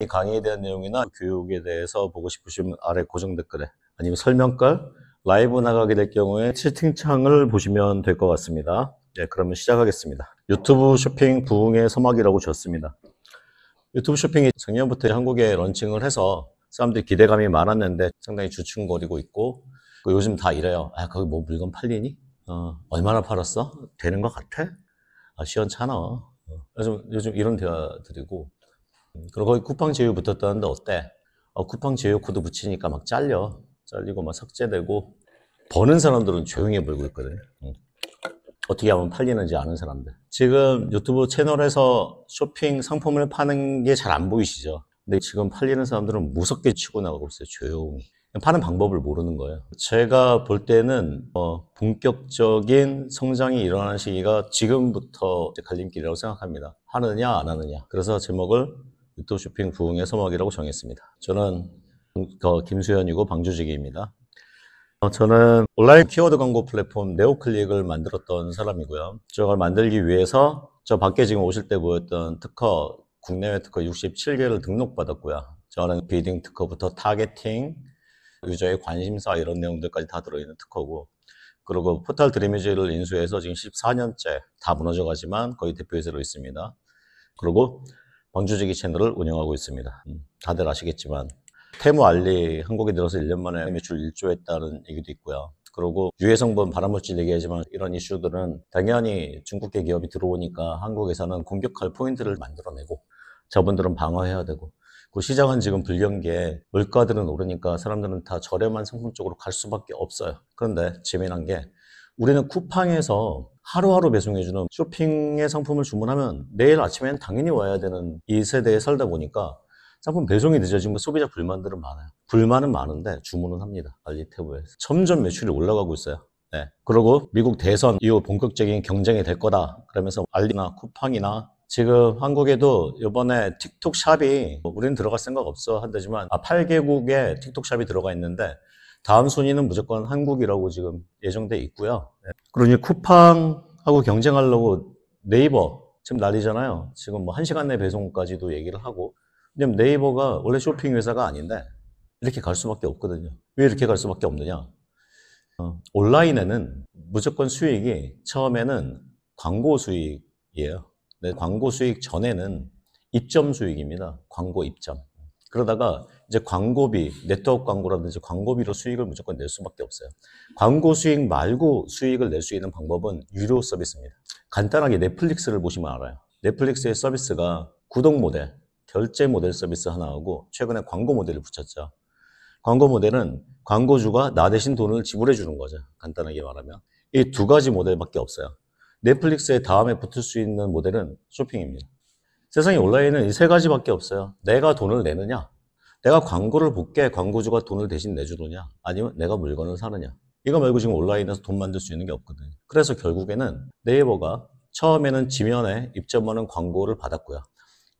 이 강의에 대한 내용이나 교육에 대해서 보고 싶으시면 아래 고정 댓글에 아니면 설명글 라이브 나가게 될 경우에 채팅창을 보시면 될 것 같습니다. 네, 그러면 시작하겠습니다. 유튜브 쇼핑 부흥의 서막이라고 줬습니다. 유튜브 쇼핑이 작년부터 한국에 런칭을 해서 사람들이 기대감이 많았는데 상당히 주춤거리고 있고 그 요즘 다 이래요. 아, 거기 뭐 물건 팔리니? 어, 얼마나 팔았어? 되는 것 같아? 아, 시원찮아. 어, 요즘, 요즘 이런 대화들이고 그리고 거기 쿠팡 제휴 붙었다는데 어때? 어, 쿠팡 제휴 코드 붙이니까 막 잘려. 잘리고 막 삭제되고 버는 사람들은 조용해 보이고 있거든. 응. 어떻게 하면 팔리는지 아는 사람들. 지금 유튜브 채널에서 쇼핑 상품을 파는 게 잘 안 보이시죠? 근데 지금 팔리는 사람들은 무섭게 치고 나가고 있어요. 조용히. 파는 방법을 모르는 거예요. 제가 볼 때는 어, 본격적인 성장이 일어나는 시기가 지금부터 갈림길이라고 생각합니다. 하느냐 안 하느냐. 그래서 제목을 유튜브 쇼핑 부흥의 서막이라고 정했습니다. 저는 그 김수현이고 방주지기입니다. 어, 저는 온라인 키워드 광고 플랫폼 네오클릭을 만들었던 사람이고요. 저걸 만들기 위해서 저 밖에 지금 오실 때 보였던 특허, 국내외 특허 67개를 등록받았고요. 저는 비딩 특허부터 타겟팅, 유저의 관심사 이런 내용들까지 다 들어있는 특허고 그리고 포탈 드림이지를 인수해서 지금 14년째 다 무너져가지만 거의 대표이사로 있습니다. 그리고 광주지기 채널을 운영하고 있습니다. 음, 다들 아시겠지만 테무 알리 한국에 들어서 1년 만에 매출 1조 했다는 얘기도 있고요. 그리고 유해성분 바람물질 얘기하지만 이런 이슈들은 당연히 중국계 기업이 들어오니까 한국에서는 공격할 포인트를 만들어내고 저분들은 방어해야 되고 그 시장은 지금 불경기에 물가들은 오르니까 사람들은 다 저렴한 상품 쪽으로 갈 수밖에 없어요. 그런데 재미난 게 우리는 쿠팡에서 하루하루 배송해주는 쇼핑의 상품을 주문하면 내일 아침엔 당연히 와야 되는 이 세대에 살다 보니까 상품 배송이 늦어지면 그 소비자 불만들은 많아요. 불만은 많은데 주문은 합니다. 알리테브에서. 점점 매출이 올라가고 있어요. 네. 그리고 미국 대선 이후 본격적인 경쟁이 될 거다. 그러면서 알리나 쿠팡이나 지금 한국에도 이번에 틱톡 샵이 뭐 우리는 들어갈 생각 없어 한다지만 아, 8개국에 틱톡 샵이 들어가 있는데 다음 순위는 무조건 한국이라고 지금 예정돼 있고요. 네. 그러니 쿠팡 하고 경쟁하려고 네이버 지금 난리잖아요. 지금 뭐 1시간 내 배송까지도 얘기를 하고. 왜냐면 네이버가 원래 쇼핑 회사가 아닌데 이렇게 갈 수밖에 없거든요. 왜 이렇게 갈 수밖에 없느냐? 어, 온라인에는 무조건 수익이 처음에는 광고 수익이에요. 네, 광고 수익 전에는 입점 수익입니다. 광고 입점. 그러다가 이제 광고비, 네트워크 광고라든지 광고비로 수익을 무조건 낼 수밖에 없어요. 광고 수익 말고 수익을 낼 수 있는 방법은 유료 서비스입니다. 간단하게 넷플릭스를 보시면 알아요. 넷플릭스의 서비스가 구독 모델, 결제 모델 서비스 하나하고 최근에 광고 모델을 붙였죠. 광고 모델은 광고주가 나 대신 돈을 지불해 주는 거죠. 간단하게 말하면. 이 두 가지 모델밖에 없어요. 넷플릭스의 다음에 붙을 수 있는 모델은 쇼핑입니다. 세상에 온라인은 이 세 가지밖에 없어요. 내가 돈을 내느냐, 내가 광고를 볼게 광고주가 돈을 대신 내주더냐 아니면 내가 물건을 사느냐 이거 말고 지금 온라인에서 돈 만들 수 있는 게 없거든요 그래서 결국에는 네이버가 처음에는 지면에 입점하는 광고를 받았고요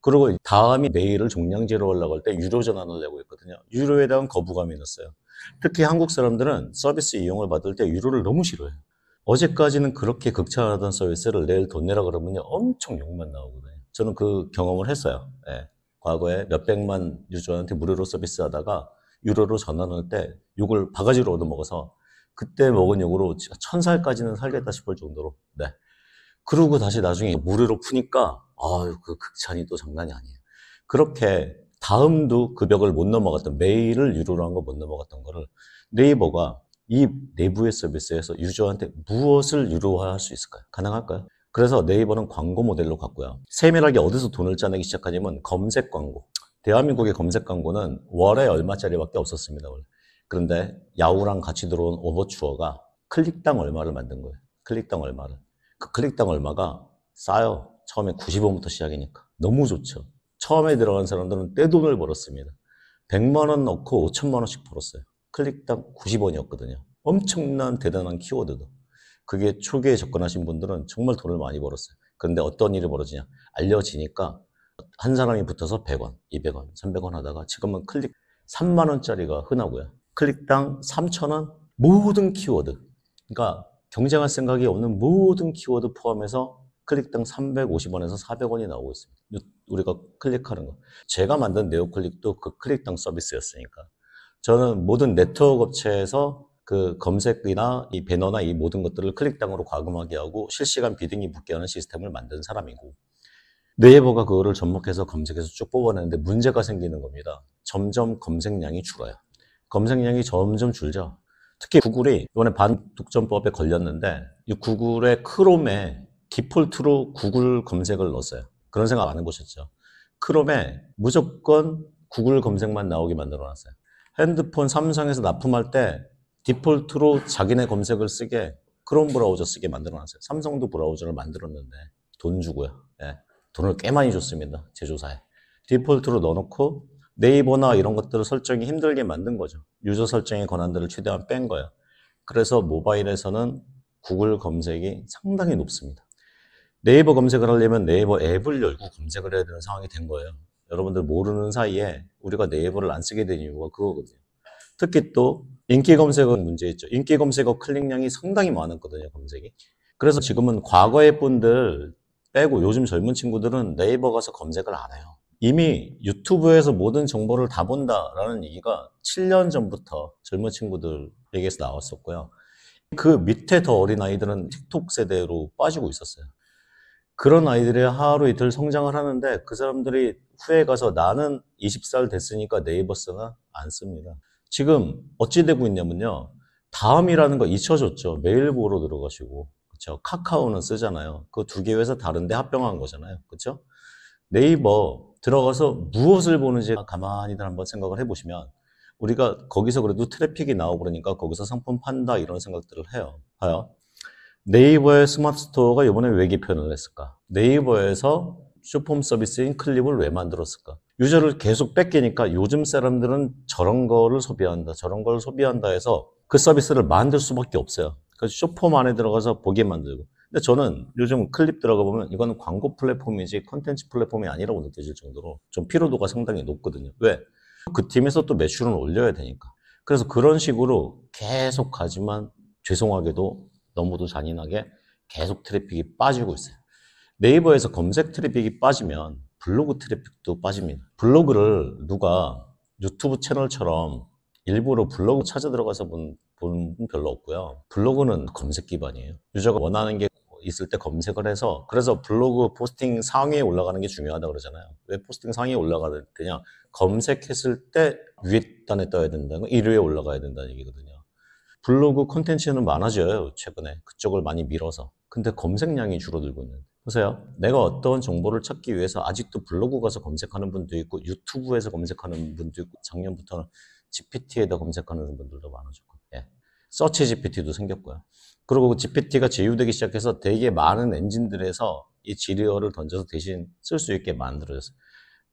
그리고 다음이 메일을 종량제로 하려고 할때 유료 전환을 내고 있거든요 유료에 대한 거부감이 있었어요 특히 한국 사람들은 서비스 이용을 받을 때 유료를 너무 싫어해요 어제까지는 그렇게 극찬하던 서비스를 내일 돈 내라 그러면요 엄청 욕만 나오거든요 저는 그 경험을 했어요 네. 과거에 몇백만 유저한테 무료로 서비스하다가 유료로 전환할 때 욕을 바가지로 얻어먹어서 그때 먹은 욕으로 천살까지는 살겠다 싶을 정도로 네. 그러고 다시 나중에 무료로 푸니까 아유 그 극찬이 또 장난이 아니에요. 그렇게 다음도 그 벽을 못 넘어갔던 메일을 유료로 한 거 못 넘어갔던 거를 네이버가 이 내부의 서비스에서 유저한테 무엇을 유료화할 수 있을까요? 가능할까요? 그래서 네이버는 광고 모델로 갔고요. 세밀하게 어디서 돈을 짜내기 시작하냐면 검색 광고. 대한민국의 검색 광고는 월에 얼마짜리밖에 없었습니다. 원래. 그런데 야후랑 같이 들어온 오버추어가 클릭당 얼마를 만든 거예요. 클릭당 얼마를. 그 클릭당 얼마가 싸요. 처음에 90원부터 시작이니까. 너무 좋죠. 처음에 들어간 사람들은 떼돈을 벌었습니다. 100만 원 넣고 5천만 원씩 벌었어요. 클릭당 90원이었거든요. 엄청난 대단한 키워드도. 그게 초기에 접근하신 분들은 정말 돈을 많이 벌었어요. 그런데 어떤 일이 벌어지냐. 알려지니까 한 사람이 붙어서 100원, 200원, 300원 하다가 지금은 클릭 3만원짜리가 흔하고요. 클릭당 3천원 모든 키워드. 그러니까 경쟁할 생각이 없는 모든 키워드 포함해서 클릭당 350원에서 400원이 나오고 있습니다. 우리가 클릭하는 거. 제가 만든 네오클릭도 그 클릭당 서비스였으니까. 저는 모든 네트워크 업체에서 그 검색이나 이 배너나 이 모든 것들을 클릭당으로 과금하게 하고 실시간 비등이 붙게 하는 시스템을 만든 사람이고 네이버가 그거를 접목해서 검색해서 쭉 뽑아내는데 문제가 생기는 겁니다. 점점 검색량이 줄어요. 검색량이 점점 줄죠. 특히 구글이 이번에 반독점법에 걸렸는데 이 구글의 크롬에 디폴트로 구글 검색을 넣었어요. 그런 생각 안 해보셨죠? 크롬에 무조건 구글 검색만 나오게 만들어놨어요. 핸드폰 삼성에서 납품할 때 디폴트로 자기네 검색을 쓰게 크롬 브라우저 쓰게 만들어놨어요. 삼성도 브라우저를 만들었는데 돈 주고요. 예. 돈을 꽤 많이 줬습니다. 제조사에. 디폴트로 넣어놓고 네이버나 이런 것들을 설정이 힘들게 만든 거죠. 유저 설정의 권한들을 최대한 뺀 거예요. 그래서 모바일에서는 구글 검색이 상당히 높습니다. 네이버 검색을 하려면 네이버 앱을 열고 검색을 해야 되는 상황이 된 거예요. 여러분들 모르는 사이에 우리가 네이버를 안 쓰게 된 이유가 그거거든요. 특히 또 인기 검색은 문제있죠 인기 검색어 클릭량이 상당히 많았거든요, 검색이. 그래서 지금은 과거의 분들 빼고 요즘 젊은 친구들은 네이버 가서 검색을 안 해요. 이미 유튜브에서 모든 정보를 다 본다라는 얘기가 7년 전부터 젊은 친구들에게서 나왔었고요. 그 밑에 더 어린 아이들은 틱톡 세대로 빠지고 있었어요. 그런 아이들이 하루 이틀 성장을 하는데 그 사람들이 후에 가서 나는 20살 됐으니까 네이버 쓰나 안 씁니다. 지금 어찌 되고 있냐면요. 다음이라는 거 잊혀졌죠. 메일보로 들어가시고. 그렇 카카오는 쓰잖아요. 그 두개 회사 다른데 합병한 거잖아요. 그쵸 네이버 들어가서 무엇을 보는지 가만히들 한번 생각을 해보시면 우리가 거기서 그래도 트래픽이 나오고 그러니까 거기서 상품 판다 이런 생각들을 해요. 봐요. 네이버의 스마트 스토어가 이번에 왜 개편을 했을까? 네이버에서 쇼폼 서비스인 클립을 왜 만들었을까? 유저를 계속 뺏기니까 요즘 사람들은 저런 거를 소비한다, 저런 걸 소비한다 해서 그 서비스를 만들 수밖에 없어요. 그래서 쇼폼 안에 들어가서 보게 만들고. 근데 저는 요즘 클립 들어가 보면 이건 광고 플랫폼이지 컨텐츠 플랫폼이 아니라고 느껴질 정도로 좀 피로도가 상당히 높거든요. 왜? 그 팀에서 또 매출은 올려야 되니까. 그래서 그런 식으로 계속 가지만 죄송하게도 너무도 잔인하게 계속 트래픽이 빠지고 있어요. 네이버에서 검색 트래픽이 빠지면 블로그 트래픽도 빠집니다. 블로그를 누가 유튜브 채널처럼 일부러 블로그 찾아 들어가서 본, 본 별로 없고요. 블로그는 검색 기반이에요. 유저가 원하는 게 있을 때 검색을 해서 그래서 블로그 포스팅 상위에 올라가는 게 중요하다 고 그러잖아요. 왜 포스팅 상위에 올라가느냐? 검색했을 때 위에 단에 떠야 된다는 1위에 올라가야 된다는 얘기거든요. 블로그 콘텐츠는 많아져요 최근에 그쪽을 많이 밀어서 근데 검색량이 줄어들고 있는데 보세요. 내가 어떤 정보를 찾기 위해서 아직도 블로그 가서 검색하는 분도 있고 유튜브에서 검색하는 분도 있고 작년부터는 GPT에다 검색하는 분들도 많아졌고 예. 서치 GPT도 생겼고요. 그리고 GPT가 그 제휴되기 시작해서 되게 많은 엔진들에서 이 지리어를 던져서 대신 쓸 수 있게 만들어졌어요.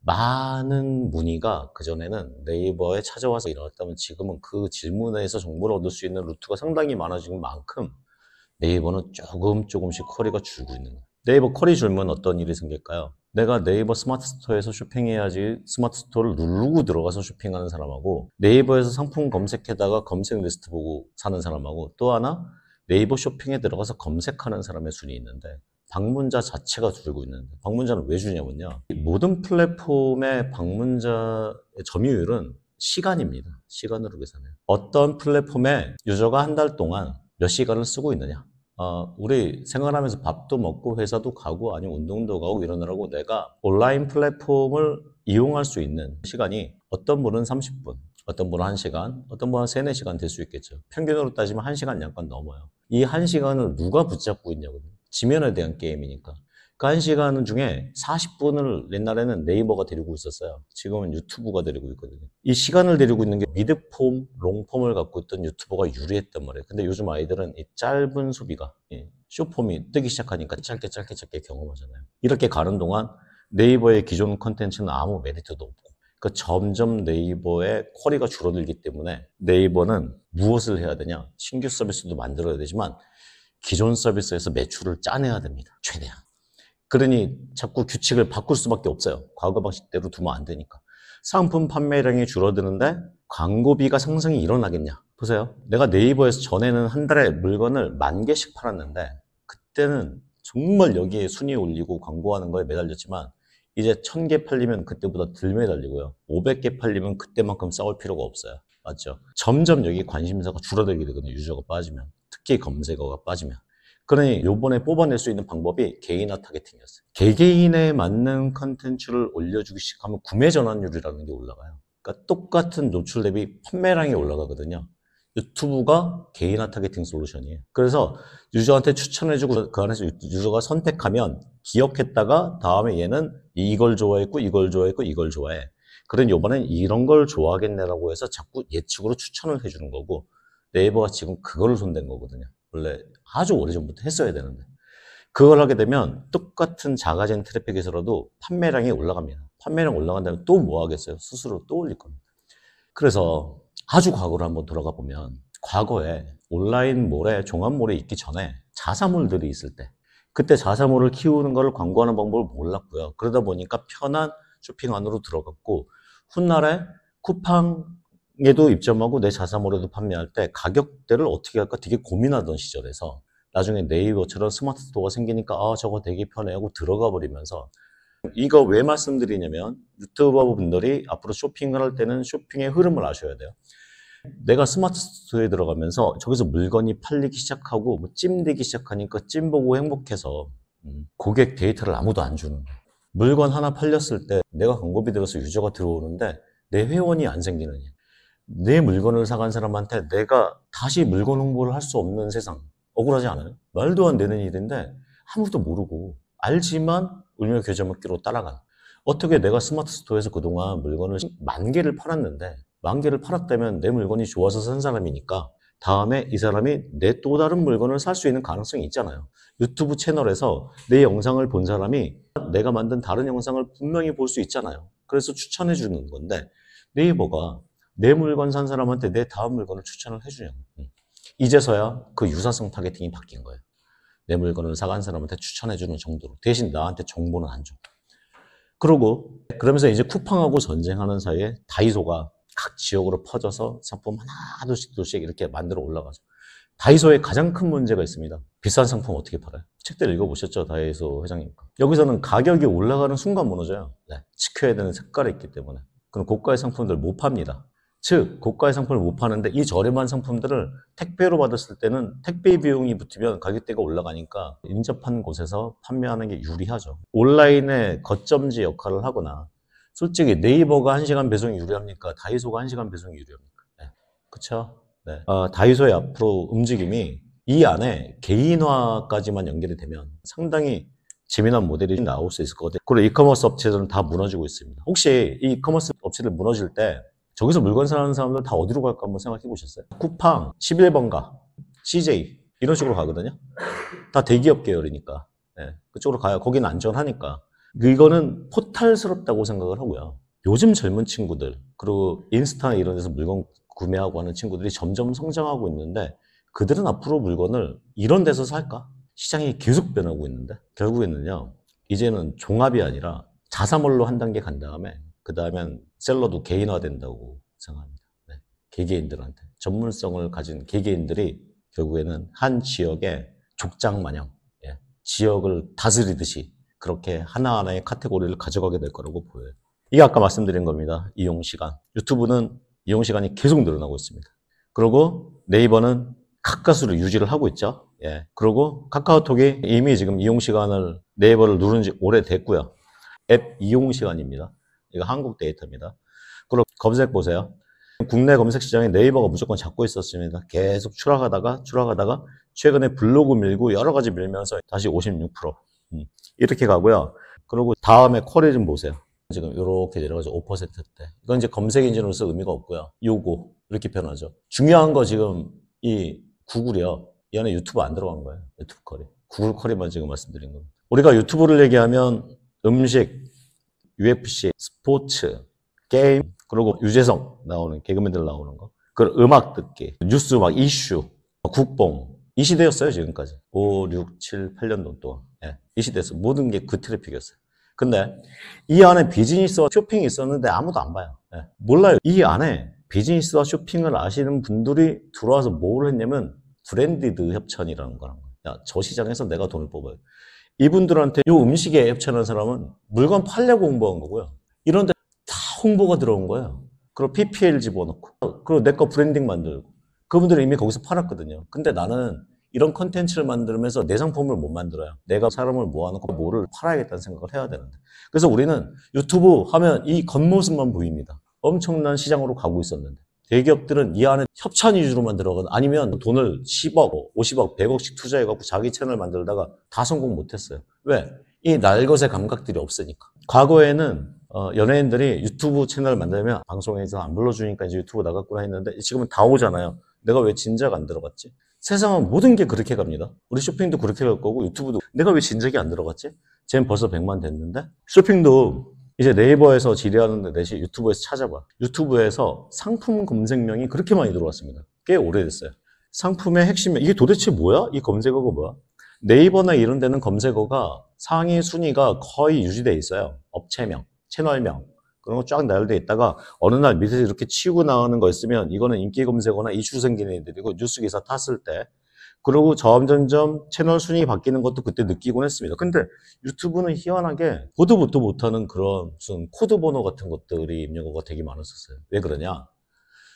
많은 문의가 그전에는 네이버에 찾아와서 일어났다면 지금은 그 질문에서 정보를 얻을 수 있는 루트가 상당히 많아진 만큼 네이버는 조금 조금씩 커리가 줄고 있는 거예요. 네이버 쿼리 줄면 어떤 일이 생길까요? 내가 네이버 스마트 스토어에서 쇼핑해야지 스마트 스토어를 누르고 들어가서 쇼핑하는 사람하고 네이버에서 상품 검색해다가 검색 리스트 보고 사는 사람하고 또 하나 네이버 쇼핑에 들어가서 검색하는 사람의 순이 있는데 방문자 자체가 줄고 있는데 방문자는 왜 주냐면요 모든 플랫폼의 방문자의 점유율은 시간입니다 시간으로 계산해요 어떤 플랫폼의 유저가 한 달 동안 몇 시간을 쓰고 있느냐 어, 우리 생활하면서 밥도 먹고 회사도 가고 아니면 운동도 가고 이러느라고 내가 온라인 플랫폼을 이용할 수 있는 시간이 어떤 분은 30분, 어떤 분은 1시간, 어떤 분은 3, 4시간 될 수 있겠죠. 평균으로 따지면 1시간 약간 넘어요. 이 1시간을 누가 붙잡고 있냐고 지면에 대한 게임이니까. 그한 시간 중에 40분을 옛날에는 네이버가 데리고 있었어요. 지금은 유튜브가 데리고 있거든요. 이 시간을 데리고 있는 게 미드폼, 롱폼을 갖고 있던 유튜버가 유리했단 말이에요. 근데 요즘 아이들은 이 짧은 소비가 예, 쇼폼이 뜨기 시작하니까 짧게 짧게 짧게 경험하잖아요. 이렇게 가는 동안 네이버의 기존 컨텐츠는 아무 메리트도 없고 그 점점 네이버의 쿼리가 줄어들기 때문에 네이버는 무엇을 해야 되냐? 신규 서비스도 만들어야 되지만 기존 서비스에서 매출을 짜내야 됩니다. 최대한. 그러니 자꾸 규칙을 바꿀 수밖에 없어요. 과거 방식대로 두면 안 되니까. 상품 판매량이 줄어드는데 광고비가 상승이 일어나겠냐? 보세요. 내가 네이버에서 전에는 한 달에 물건을 만 개씩 팔았는데 그때는 정말 여기에 순위 올리고 광고하는 거에 매달렸지만 이제 천 개 팔리면 그때보다 덜 매달리고요. 5 0 0개 팔리면 그때만큼 싸울 필요가 없어요. 맞죠? 점점 여기 관심사가 줄어들게 되거든요. 유저가 빠지면. 특히 검색어가 빠지면. 그러니 요번에 뽑아낼 수 있는 방법이 개인화 타겟팅이었어요. 개개인에 맞는 컨텐츠를 올려주기 시작하면 구매 전환율이라는 게 올라가요. 그러니까 똑같은 노출 대비 판매량이 올라가거든요. 유튜브가 개인화 타겟팅 솔루션이에요. 그래서 유저한테 추천해주고 그 안에서 유저가 선택하면 기억했다가 다음에 얘는 이걸 좋아했고 이걸 좋아했고 이걸 좋아해. 그럼 요번엔 이런 걸 좋아하겠네라고 해서 자꾸 예측으로 추천을 해주는 거고 네이버가 지금 그걸를 손댄 거거든요. 원래 아주 오래전부터 했어야 되는데 그걸 하게 되면 똑같은 작아진 트래픽에서라도 판매량이 올라갑니다. 판매량 올라간다면 또 뭐 하겠어요? 스스로 또 올릴 겁니다. 그래서 아주 과거로 한번 돌아가 보면 과거에 온라인 몰에 종합몰에 있기 전에 자사몰들이 있을 때 그때 자사몰을 키우는 걸 광고하는 방법을 몰랐고요. 그러다 보니까 편한 쇼핑 안으로 들어갔고 훗날에 쿠팡 에도 입점하고 내자사몰로도 판매할 때 가격대를 어떻게 할까 되게 고민하던 시절에서 나중에 네이버처럼 스마트 스토어가 생기니까 아 저거 되게 편해 하고 들어가 버리면서 이거 왜 말씀드리냐면 유튜버 분들이 앞으로 쇼핑을 할 때는 쇼핑의 흐름을 아셔야 돼요. 내가 스마트 스토어에 들어가면서 저기서 물건이 팔리기 시작하고 뭐 찜되기 시작하니까 찜 보고 행복해서 음, 고객 데이터를 아무도 안 주는 물건 하나 팔렸을 때 내가 광고비 들어서 유저가 들어오는데 내 회원이 안 생기는 거내 물건을 사간 사람한테 내가 다시 물건 홍보를 할 수 없는 세상 억울하지 않아요? 말도 안 되는 일인데 아무도 모르고 알지만 울며 겨자 먹기로 따라간 어떻게 내가 스마트 스토어에서 그동안 물건을 만 개를 팔았는데 만 개를 팔았다면 내 물건이 좋아서 산 사람이니까 다음에 이 사람이 내 또 다른 물건을 살 수 있는 가능성이 있잖아요. 유튜브 채널에서 내 영상을 본 사람이 내가 만든 다른 영상을 분명히 볼 수 있잖아요. 그래서 추천해 주는 건데 네이버가 내 물건 산 사람한테 내 다음 물건을 추천을 해주냐고. 이제서야 그 유사성 타겟팅이 바뀐 거예요. 내 물건을 사간 사람한테 추천해주는 정도로. 대신 나한테 정보는 안 줘. 그러고, 그러면서 이제 쿠팡하고 전쟁하는 사이에 다이소가 각 지역으로 퍼져서 상품 하나, 둘씩, 둘씩 이렇게 만들어 올라가죠. 다이소의 가장 큰 문제가 있습니다. 비싼 상품 어떻게 팔아요? 책들 읽어보셨죠? 다이소 회장님. 여기서는 가격이 올라가는 순간 무너져요. 네, 지켜야 되는 색깔이 있기 때문에. 그럼 고가의 상품들 못 팝니다. 즉 고가의 상품을 못 파는데 이 저렴한 상품들을 택배로 받았을 때는 택배 비용이 붙으면 가격대가 올라가니까 인접한 곳에서 판매하는 게 유리하죠. 온라인의 거점지 역할을 하거나 솔직히 네이버가 1시간 배송이 유리합니까? 다이소가 1시간 배송이 유리합니까? 네. 그렇죠? 네. 어, 다이소의 앞으로 움직임이 이 안에 개인화까지만 연결이 되면 상당히 재미난 모델이 나올 수 있을 것 같아요. 그리고 이커머스 업체들은 다 무너지고 있습니다. 혹시 이 이커머스 업체들 무너질 때 저기서 물건 사는 사람들 다 어디로 갈까 한번 생각해 보셨어요? 쿠팡, 11번가, CJ 이런 식으로 가거든요. 다 대기업 계열이니까 네, 그쪽으로 가요. 거기는 안전하니까. 이거는 포탈스럽다고 생각을 하고요. 요즘 젊은 친구들 그리고 인스타나 이런 데서 물건 구매하고 하는 친구들이 점점 성장하고 있는데 그들은 앞으로 물건을 이런 데서 살까? 시장이 계속 변하고 있는데 결국에는요 이제는 종합이 아니라 자사몰로 한 단계 간 다음에 그 다음엔 셀러도 개인화된다고 생각합니다. 네. 개개인들한테 전문성을 가진 개개인들이 결국에는 한 지역의 족장 마냥 예. 지역을 다스리듯이 그렇게 하나하나의 카테고리를 가져가게 될 거라고 보여요. 이게 아까 말씀드린 겁니다. 이용 시간. 유튜브는 이용 시간이 계속 늘어나고 있습니다. 그리고 네이버는 카카수를 유지를 하고 있죠. 예. 그리고 카카오톡이 이미 지금 이용 시간을 네이버를 누른 지 오래됐고요. 앱 이용 시간입니다. 이거 한국 데이터입니다. 그럼 검색 보세요. 국내 검색 시장에 네이버가 무조건 잡고 있었습니다. 계속 추락하다가 추락하다가 최근에 블로그 밀고 여러 가지 밀면서 다시 56% 음, 이렇게 가고요. 그리고 다음에 쿼리 좀 보세요. 지금 이렇게 내려가서 5%대. 이건 이제 검색 인진으로서 의미가 없고요. 요거 이렇게 변하죠. 중요한 거 지금 이 구글이요. 얘안 유튜브 안 들어간 거예요. 유튜브 커리. 구글 커리만 지금 말씀드린 겁니다. 우리가 유튜브를 얘기하면 음식, UFC, 스포츠, 게임, 그리고 유재석 나오는 개그맨들 나오는 거. 그 음악 듣기, 뉴스 막 이슈, 국뽕. 이 시대였어요, 지금까지. 5, 6, 7, 8년 동안. 예, 이 시대에서 모든 게 그 트래픽이었어요. 근데 이 안에 비즈니스와 쇼핑이 있었는데 아무도 안 봐요. 예, 몰라요. 이 안에 비즈니스와 쇼핑을 아시는 분들이 들어와서 뭘 했냐면 브랜디드 협찬이라는 거란 거예요. 야, 저 시장에서 내가 돈을 뽑아요. 이분들한테 이 음식에 앱채한 사람은 물건 팔려고 홍보한 거고요. 이런데 다 홍보가 들어온 거예요. 그리고 PPL 집어넣고, 그리고 내 거 브랜딩 만들고. 그분들은 이미 거기서 팔았거든요. 근데 나는 이런 컨텐츠를 만들면서 내 상품을 못 만들어요. 내가 사람을 모아놓고 뭐를 팔아야겠다는 생각을 해야 되는데. 그래서 우리는 유튜브 하면 이 겉모습만 보입니다. 엄청난 시장으로 가고 있었는데. 대기업들은 이 안에 협찬 위주로만 들어가거나 아니면 돈을 10억, 50억, 100억씩 투자해갖고 자기 채널 만들다가 다 성공 못했어요. 왜? 이 날것의 감각들이 없으니까. 과거에는 어, 연예인들이 유튜브 채널 만들면 방송에서 안 불러주니까 이제 유튜브 나갔구나 했는데 지금은 다 오잖아요. 내가 왜 진작 안 들어갔지? 세상은 모든 게 그렇게 갑니다. 우리 쇼핑도 그렇게 갈 거고 유튜브도 내가 왜진작에안 들어갔지? 쟤는 벌써 100만 됐는데? 쇼핑도 이제 네이버에서 지뢰하는 데 대신 유튜브에서 찾아봐. 유튜브에서 상품 검색명이 그렇게 많이 들어왔습니다. 꽤 오래됐어요. 상품의 핵심이 이게 도대체 뭐야? 이 검색어가 뭐야? 네이버나 이런 데는 검색어가 상위 순위가 거의 유지돼 있어요. 업체명, 채널명 그런 거 쫙 나열돼 있다가 어느 날 밑에서 이렇게 치우고 나오는 거 있으면 이거는 인기 검색어나 이슈 생기는 애들이고 뉴스 기사 탔을 때 그리고 점점점 채널 순위 바뀌는 것도 그때 느끼곤 했습니다. 근데 유튜브는 희한하게 보도 부터 못하는 그런 무슨 코드 번호 같은 것들이 입력어가 되게 많았었어요. 왜 그러냐?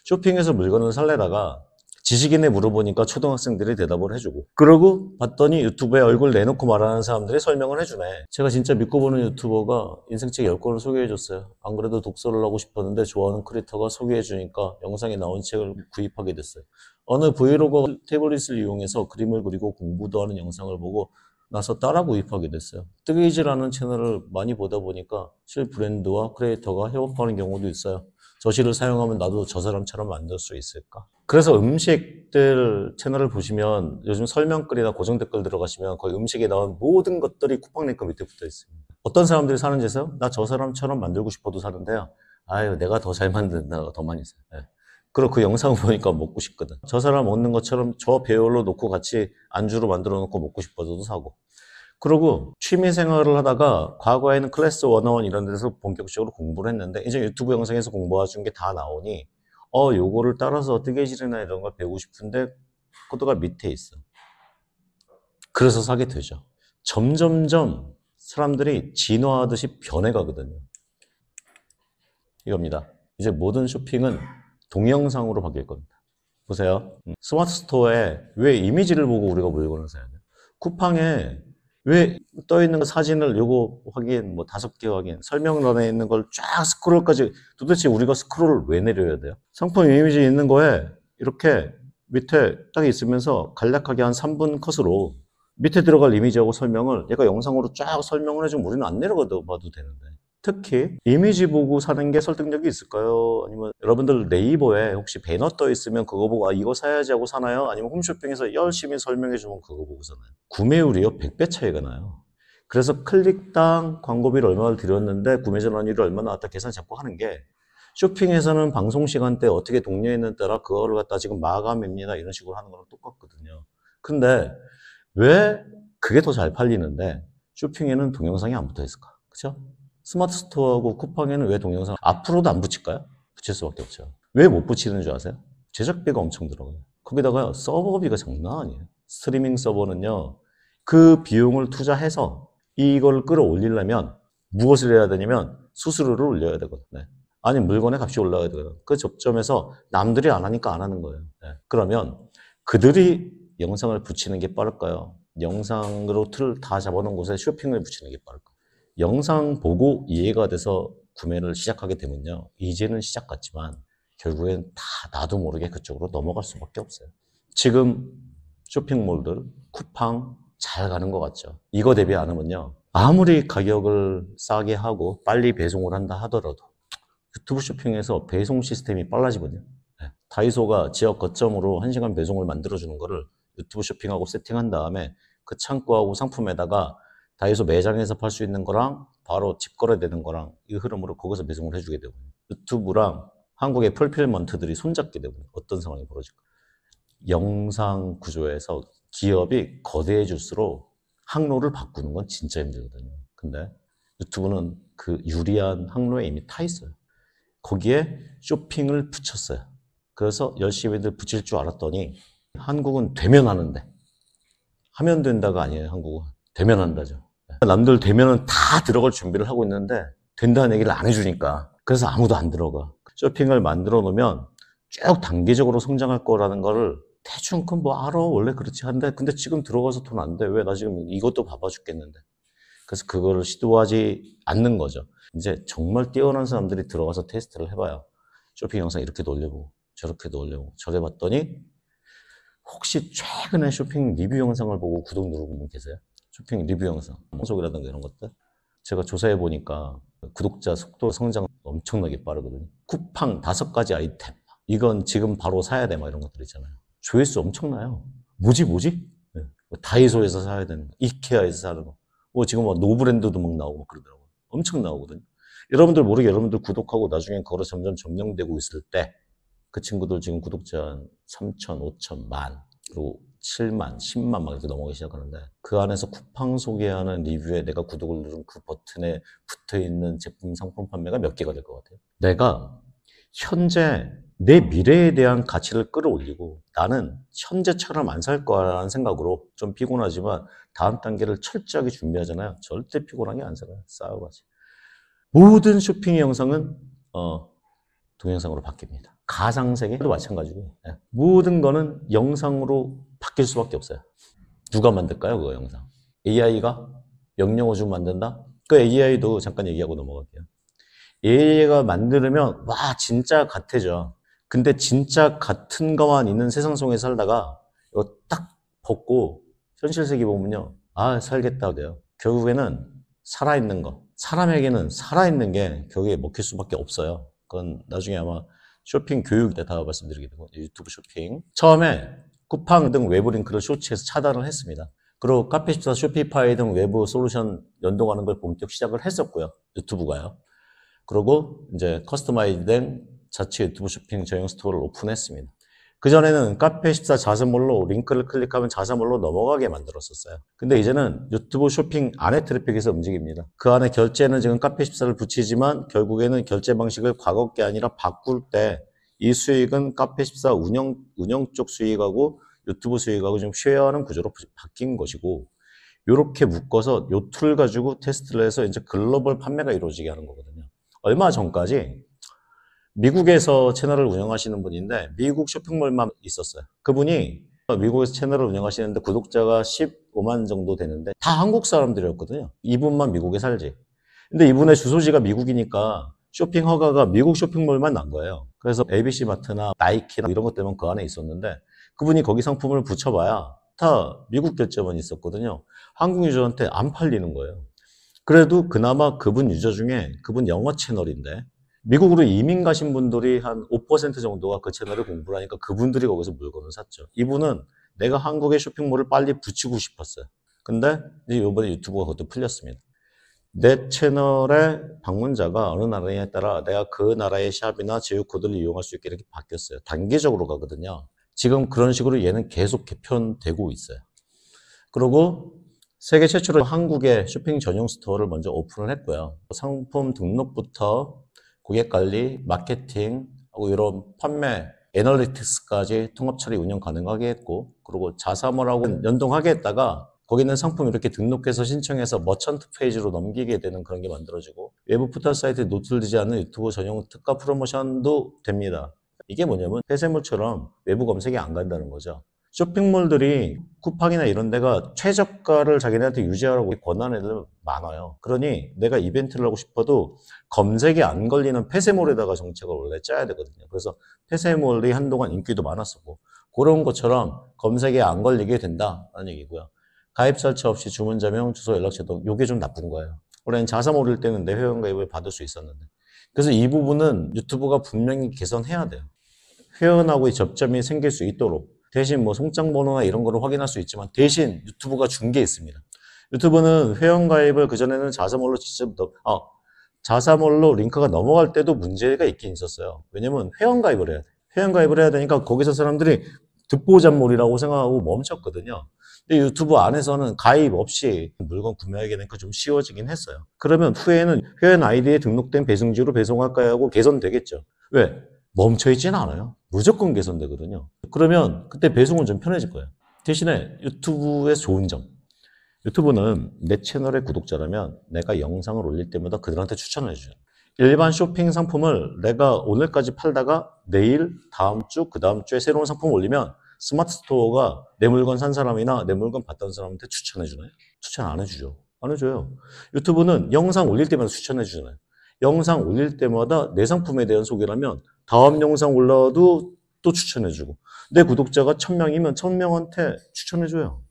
쇼핑에서 물건을 살래다가 지식인에 물어보니까 초등학생들이 대답을 해주고 그러고 봤더니 유튜브에 얼굴 내놓고 말하는 사람들이 설명을 해주네 제가 진짜 믿고 보는 유튜버가 인생책 10권을 소개해줬어요 안 그래도 독서를 하고 싶었는데 좋아하는 크리터가 소개해주니까 영상에 나온 책을 구입하게 됐어요 어느 브이로그 태블릿을 이용해서 그림을 그리고 공부도 하는 영상을 보고 나서 따라 구입하게 됐어요. 뜨개질하는 채널을 많이 보다 보니까 실 브랜드와 크리에이터가 협업하는 경우도 있어요. 저시를 사용하면 나도 저 사람처럼 만들 수 있을까? 그래서 음식들 채널을 보시면 요즘 설명글이나 고정 댓글 들어가시면 거의 음식에 나온 모든 것들이 쿠팡 링크 밑에 붙어 있습니다. 어떤 사람들이 사는지에서 나저 사람처럼 만들고 싶어도 사는데요. 아유, 내가 더 잘 만든다, 더 많이 사. 네. 그리고 그 영상 보니까 먹고 싶거든. 저 사람 먹는 것처럼 저 배열로 놓고 같이 안주로 만들어 놓고 먹고 싶어서도 사고. 그리고 취미 생활을 하다가 과거에는 클래스 원어원 이런 데서 본격적으로 공부를 했는데 이제 유튜브 영상에서 공부해준 게 다 나오니 어, 요거를 따라서 어떻게 지르나 이런 걸 배우고 싶은데 코드가 밑에 있어. 그래서 사게 되죠. 점점점 사람들이 진화하듯이 변해가거든요. 이겁니다. 이제 모든 쇼핑은 동영상으로 바뀔 겁니다. 보세요. 음. 스마트 스토어에 왜 이미지를 보고 우리가 물건을 사야 돼요? 쿠팡에 왜 떠 있는 사진을 요거 확인, 뭐 다섯 개 확인, 설명란에 있는 걸 쫙 스크롤까지 도대체 우리가 스크롤을 왜 내려야 돼요? 상품 이미지 있는 거에 이렇게 밑에 딱 있으면서 간략하게 한 3분 컷으로 밑에 들어갈 이미지하고 설명을 얘가 영상으로 쫙 설명을 해주면 우리는 안 내려가도 봐도 되는데 특히 이미지 보고 사는 게 설득력이 있을까요? 아니면 여러분들 네이버에 혹시 배너 떠 있으면 그거 보고 아 이거 사야지 하고 사나요? 아니면 홈쇼핑에서 열심히 설명해 주면 그거 보고 사나요? 구매율이요 100배 차이가 나요. 그래서 클릭당 광고비를 얼마를 들였는데 구매 전환율이 얼마나 왔다 계산 잡고 하는 게 쇼핑에서는 방송 시간대 어떻게 동료했는 따라 그거를 갖다 지금 마감입니다 이런 식으로 하는 거랑 똑같거든요. 근데 왜 그게 더 잘 팔리는데 쇼핑에는 동영상이 안 붙어 있을까? 그렇죠? 스마트 스토어하고 쿠팡에는 왜 동영상 앞으로도 안 붙일까요? 붙일 수밖에 없죠. 왜 못 붙이는 줄 아세요? 제작비가 엄청 들어가요. 거기다가 서버비가 장난 아니에요. 스트리밍 서버는요, 그 비용을 투자해서 이걸 끌어올리려면 무엇을 해야 되냐면 수수료를 올려야 되거든요. 네. 아니, 물건의 값이 올라가야 돼요. 그 접점에서 남들이 안 하니까 안 하는 거예요. 네. 그러면 그들이 영상을 붙이는 게 빠를까요? 영상으로 틀 다 잡아놓은 곳에 쇼핑을 붙이는 게 빠를까요? 영상 보고 이해가 돼서 구매를 시작하게 되면요. 이제는 시작 같지만 결국엔 다 나도 모르게 그쪽으로 넘어갈 수밖에 없어요. 지금 쇼핑몰들 쿠팡 잘 가는 것 같죠. 이거 대비 안 하면요. 아무리 가격을 싸게 하고 빨리 배송을 한다 하더라도 유튜브 쇼핑에서 배송 시스템이 빨라지거든요. 네, 다이소가 지역 거점으로 1시간 배송을 만들어주는 거를 유튜브 쇼핑하고 세팅한 다음에 그 창고하고 상품에다가 다이소 매장에서 팔 수 있는 거랑 바로 집 거래되는 거랑 이 흐름으로 거기서 배송을 해주게 되고 유튜브랑 한국의 풀필먼트들이 손잡게 되고 어떤 상황이 벌어질까? 영상 구조에서 기업이 거대해질수록 항로를 바꾸는 건 진짜 힘들거든요. 근데 유튜브는 그 유리한 항로에 이미 타 있어요. 거기에 쇼핑을 붙였어요. 그래서 열심히들 붙일 줄 알았더니 한국은 되면 하는데 하면 된다가 아니에요. 한국은 되면 한다죠. 남들 되면 다 들어갈 준비를 하고 있는데 된다는 얘기를 안 해주니까 그래서 아무도 안 들어가 쇼핑을 만들어 놓으면 쭉 단기적으로 성장할 거라는 거를 대충 큰뭐 알아 원래 그렇지 한데 근데 지금 들어가서 돈 안 돼 왜 나 지금 이것도 바빠 죽겠는데 그래서 그거를 시도하지 않는 거죠 이제 정말 뛰어난 사람들이 들어가서 테스트를 해봐요 쇼핑 영상 이렇게도 올려보고 저렇게도 올려보고 저래 봤더니 혹시 최근에 쇼핑 리뷰 영상을 보고 구독 누르고 계세요? 쇼핑 리뷰 영상, 홍속이라든가 이런 것들. 제가 조사해 보니까 구독자 속도 성장 엄청나게 빠르거든요. 쿠팡 다섯 가지 아이템. 이건 지금 바로 사야 돼. 막 이런 것들 있잖아요. 조회수 엄청나요. 뭐지, 뭐지? 네. 다이소에서 사야 되는 거, 이케아에서 사는 거. 뭐 지금 막 노브랜드도 막 나오고 그러더라고요. 엄청 나오거든요. 여러분들 모르게 여러분들 구독하고 나중에 그거로 점점 점령되고 있을 때 그 친구들 지금 구독자 3천, 5천 만. 그리고 7만, 10만 막 이렇게 넘어가기 시작하는데 그 안에서 쿠팡 소개하는 리뷰에 내가 구독을 누른 그 버튼에 붙어 있는 제품 상품 판매가 몇 개가 될 것 같아요. 내가 현재 내 미래에 대한 가치를 끌어올리고 나는 현재처럼 안 살 거라는 생각으로 좀 피곤하지만 다음 단계를 철저하게 준비하잖아요. 절대 피곤하게 안 살아요. 싸워가지. 모든 쇼핑 영상은 어, 동영상으로 바뀝니다. 가상세계도 마찬가지고 예. 모든 거는 영상으로 바뀔 수밖에 없어요. 누가 만들까요, 그 영상? AI가 명령어 좀 만든다? 그 AI도 잠깐 얘기하고 넘어갈게요. AI가 만들면 와 진짜 같아져. 근데 진짜 같은 것만 있는 세상 속에 살다가 이거 딱 벗고 현실 세계 보면요, 아 살겠다 돼요. 결국에는 살아있는 거. 사람에게는 살아있는 게결국에 먹힐 수밖에 없어요. 그건 나중에 아마 쇼핑 교육 때 다 말씀드리게 되고 유튜브 쇼핑 처음에 쿠팡 등 외부 링크를 쇼츠에서 차단을 했습니다. 그리고 카페14, 쇼피파이 등 외부 솔루션 연동하는 걸 본격 시작을 했었고요. 유튜브가요. 그리고 이제 커스터마이즈된 자체 유튜브 쇼핑 전용 스토어를 오픈했습니다. 그전에는 카페14 자사몰로 링크를 클릭하면 자사몰로 넘어가게 만들었었어요. 근데 이제는 유튜브 쇼핑 안에 트래픽에서 움직입니다. 그 안에 결제는 지금 카페14를 붙이지만 결국에는 결제 방식을 과거 게 아니라 바꿀 때이 수익은 카페14 운영, 운영 쪽 수익하고 유튜브 수익하고 좀 쉐어하는 구조로 바뀐 것이고, 이렇게 묶어서 요툴 가지고 테스트를 해서 이제 글로벌 판매가 이루어지게 하는 거거든요. 얼마 전까지 미국에서 채널을 운영하시는 분인데, 미국 쇼핑몰만 있었어요. 그분이 미국에서 채널을 운영하시는데 구독자가 15만 정도 되는데 다 한국 사람들이었거든요. 이분만 미국에 살지. 근데 이분의 주소지가 미국이니까 쇼핑 허가가 미국 쇼핑몰만 난 거예요. 그래서 ABC 마트나 나이키나 이런 것 때문에 그 안에 있었는데 그분이 거기 상품을 붙여봐야 다 미국 결제원 있었거든요. 한국 유저한테 안 팔리는 거예요. 그래도 그나마 그분 유저 중에 그분 영어 채널인데 미국으로 이민 가신 분들이 한 5% 정도가 그 채널을 공부를 하니까 그분들이 거기서 물건을 샀죠. 이분은 내가 한국의 쇼핑몰을 빨리 붙이고 싶었어요. 근데 이번에 유튜브가 그것도 풀렸습니다. 내 채널의 방문자가 어느 나라에 따라 내가 그 나라의 샵이나 제휴 코드를 이용할 수 있게 이렇게 바뀌었어요. 단계적으로 가거든요. 지금 그런 식으로 얘는 계속 개편되고 있어요. 그리고 세계 최초로 한국의 쇼핑 전용 스토어를 먼저 오픈을 했고요. 상품 등록부터 고객 관리, 마케팅, 이런 판매, 애널리틱스까지 통합 처리 운영 가능하게 했고, 그리고 자사모라고 연동하게 했다가 거기 있는 상품 이렇게 등록해서 신청해서 머천트 페이지로 넘기게 되는 그런 게 만들어지고 외부 포털 사이트에 노출되지 않는 유튜브 전용 특가 프로모션도 됩니다. 이게 뭐냐면 폐쇄물처럼 외부 검색이 안 간다는 거죠. 쇼핑몰들이 쿠팡이나 이런 데가 최저가를 자기네한테 유지하라고 권한 애들 많아요. 그러니 내가 이벤트를 하고 싶어도 검색이 안 걸리는 폐쇄몰에다가 정책을 원래 짜야 되거든요. 그래서 폐쇄몰이 한동안 인기도 많았었고 그런 것처럼 검색이안 걸리게 된다는 얘기고요. 가입 설치 없이 주문자명, 주소, 연락처 등 이게 좀 나쁜 거예요. 원래는 자사 모를 때는 내 회원 가입을 받을 수 있었는데 그래서 이 부분은 유튜브가 분명히 개선해야 돼요. 회원하고의 접점이 생길 수 있도록 대신 뭐 송장 번호나 이런 거를 확인할 수 있지만 대신 유튜브가 준 게 있습니다. 유튜브는 회원 가입을 그전에는 자사몰로 직접 넣, 어, 아, 자사몰로 링크가 넘어갈 때도 문제가 있긴 있었어요. 왜냐면 회원 가입을 해야 돼. 회원 가입을 해야 되니까 거기서 사람들이 득보잔물이라고 생각하고 멈췄거든요. 근데 유튜브 안에서는 가입 없이 물건 구매하게 되니까 좀 쉬워지긴 했어요. 그러면 후에는 회원 아이디에 등록된 배송지로 배송할까요 하고 개선되겠죠. 왜? 멈춰있진 않아요. 무조건 개선되거든요. 그러면 그때 배송은 좀 편해질 거예요. 대신에 유튜브의 좋은 점. 유튜브는 내 채널의 구독자라면 내가 영상을 올릴 때마다 그들한테 추천을 해줘요. 일반 쇼핑 상품을 내가 오늘까지 팔다가 내일, 다음 주, 그 다음 주에 새로운 상품 올리면 스마트 스토어가 내 물건 산 사람이나 내 물건 받던 사람한테 추천해 주나요? 추천 안 해주죠. 안 해줘요. 유튜브는 영상 올릴 때마다 추천해 주잖아요. 영상 올릴 때마다 내 상품에 대한 소개라면 다음 영상 올라와도 또 추천해 주고 내 구독자가 천명이면 천명한테 추천해 줘요.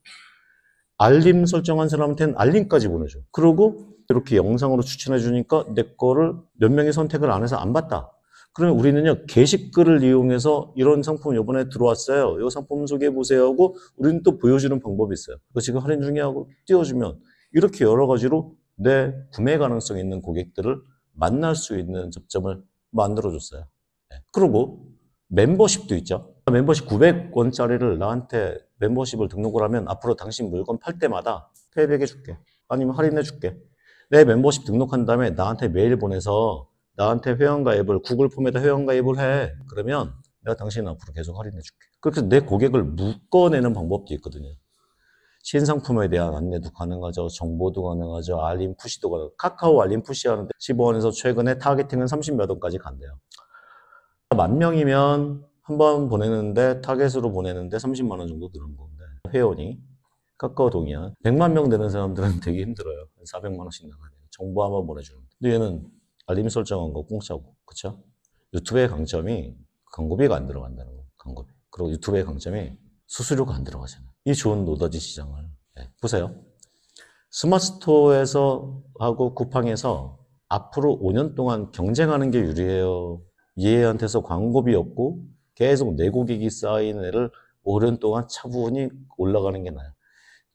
알림 설정한 사람한테는 알림까지 보내줘. 그러고 이렇게 영상으로 추천해 주니까 내 거를 몇 명이 선택을 안 해서 안 봤다. 그러면 우리는요 게시글을 이용해서 이런 상품 요번에 들어왔어요. 이 상품 소개해 보세요 하고 우리는 또 보여주는 방법이 있어요. 그 지금 할인 중에 하고 띄워주면 이렇게 여러 가지로 내 구매 가능성 있는 고객들을 만날 수 있는 접점을 만들어줬어요. 네. 그리고 멤버십도 있죠. 멤버십 900원짜리를 나한테 멤버십을 등록을 하면 앞으로 당신 물건 팔 때마다 페이백 해줄게. 아니면 할인해 줄게. 내 멤버십 등록한 다음에 나한테 메일 보내서 나한테 회원가입을 구글 폼에다 회원가입을 해 그러면 내가 당신 앞으로 계속 할인해 줄게 그렇게 내 고객을 묶어내는 방법도 있거든요 신상품에 대한 안내도 가능하죠 정보도 가능하죠 알림 푸시도 가능하죠 카카오 알림 푸시하는데 15원에서 최근에 타겟팅은 30몇 원까지 간대요 만 명이면 한 번 보내는데 타겟으로 보내는데 30만 원 정도 드는 건데 회원이 깎아 동의한 100만 명 되는 사람들은 되게 힘들어요. 400만 원씩 나가요. 정보 한번 보내주는. 근데 얘는 알림 설정한 거 공짜고, 그쵸 유튜브의 강점이 광고비가 안 들어간다는 거, 광고비. 그리고 유튜브의 강점이 수수료가 안 들어가잖아요. 이 좋은 노더지 시장을 네, 보세요. 스마트스토어에서 하고 쿠팡에서 앞으로 5년 동안 경쟁하는 게 유리해요. 얘한테서 광고비 없고 계속 내 고객이 쌓인 애를 5년 동안 차분히 올라가는 게 나아요.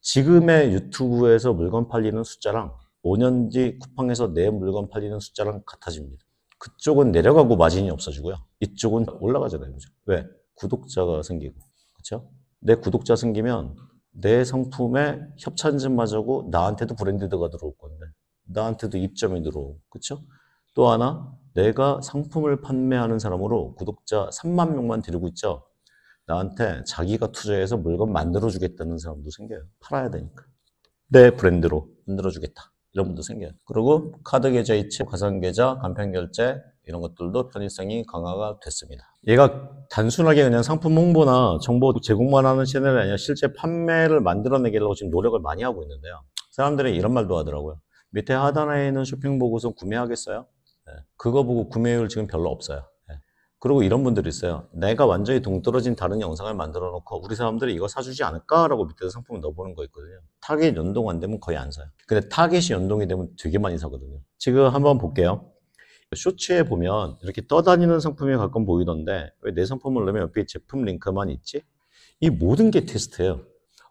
지금의 유튜브에서 물건 팔리는 숫자랑 5년 뒤 쿠팡에서 내 물건 팔리는 숫자랑 같아집니다. 그쪽은 내려가고 마진이 없어지고요. 이쪽은 올라가잖아요. 그죠? 왜? 구독자가 생기고. 그렇죠? 내 구독자 생기면 내 상품에 협찬점마저고 나한테도 브랜디드가 들어올 건데 나한테도 입점이 들어오고. 그렇죠? 또 하나 내가 상품을 판매하는 사람으로 구독자 3만 명만 데리고 있죠. 나한테 자기가 투자해서 물건 만들어주겠다는 사람도 생겨요. 팔아야 되니까. 내 네, 브랜드로 만들어주겠다. 이런 분도 생겨요. 그리고 카드 계좌 이체, 가상 계좌, 간편 결제 이런 것들도 편의성이 강화가 됐습니다. 얘가 단순하게 그냥 상품 홍보나 정보 제공만 하는 채널이 아니라 실제 판매를 만들어내려고 지금 노력을 많이 하고 있는데요. 사람들이 이런 말도 하더라고요. 밑에 하단에 있는 쇼핑 보고서 구매하겠어요? 네. 그거 보고 구매율 지금 별로 없어요. 그리고 이런 분들이 있어요. 내가 완전히 동떨어진 다른 영상을 만들어 놓고 우리 사람들이 이거 사주지 않을까라고 밑에서 상품을 넣어보는 거 있거든요. 타겟 연동 안 되면 거의 안 사요. 근데 타겟이 연동이 되면 되게 많이 사거든요. 지금 한번 볼게요. 쇼츠에 보면 이렇게 떠다니는 상품이 가끔 보이던데 왜 내 상품을 넣으면 옆에 제품 링크만 있지? 이 모든 게 테스트예요.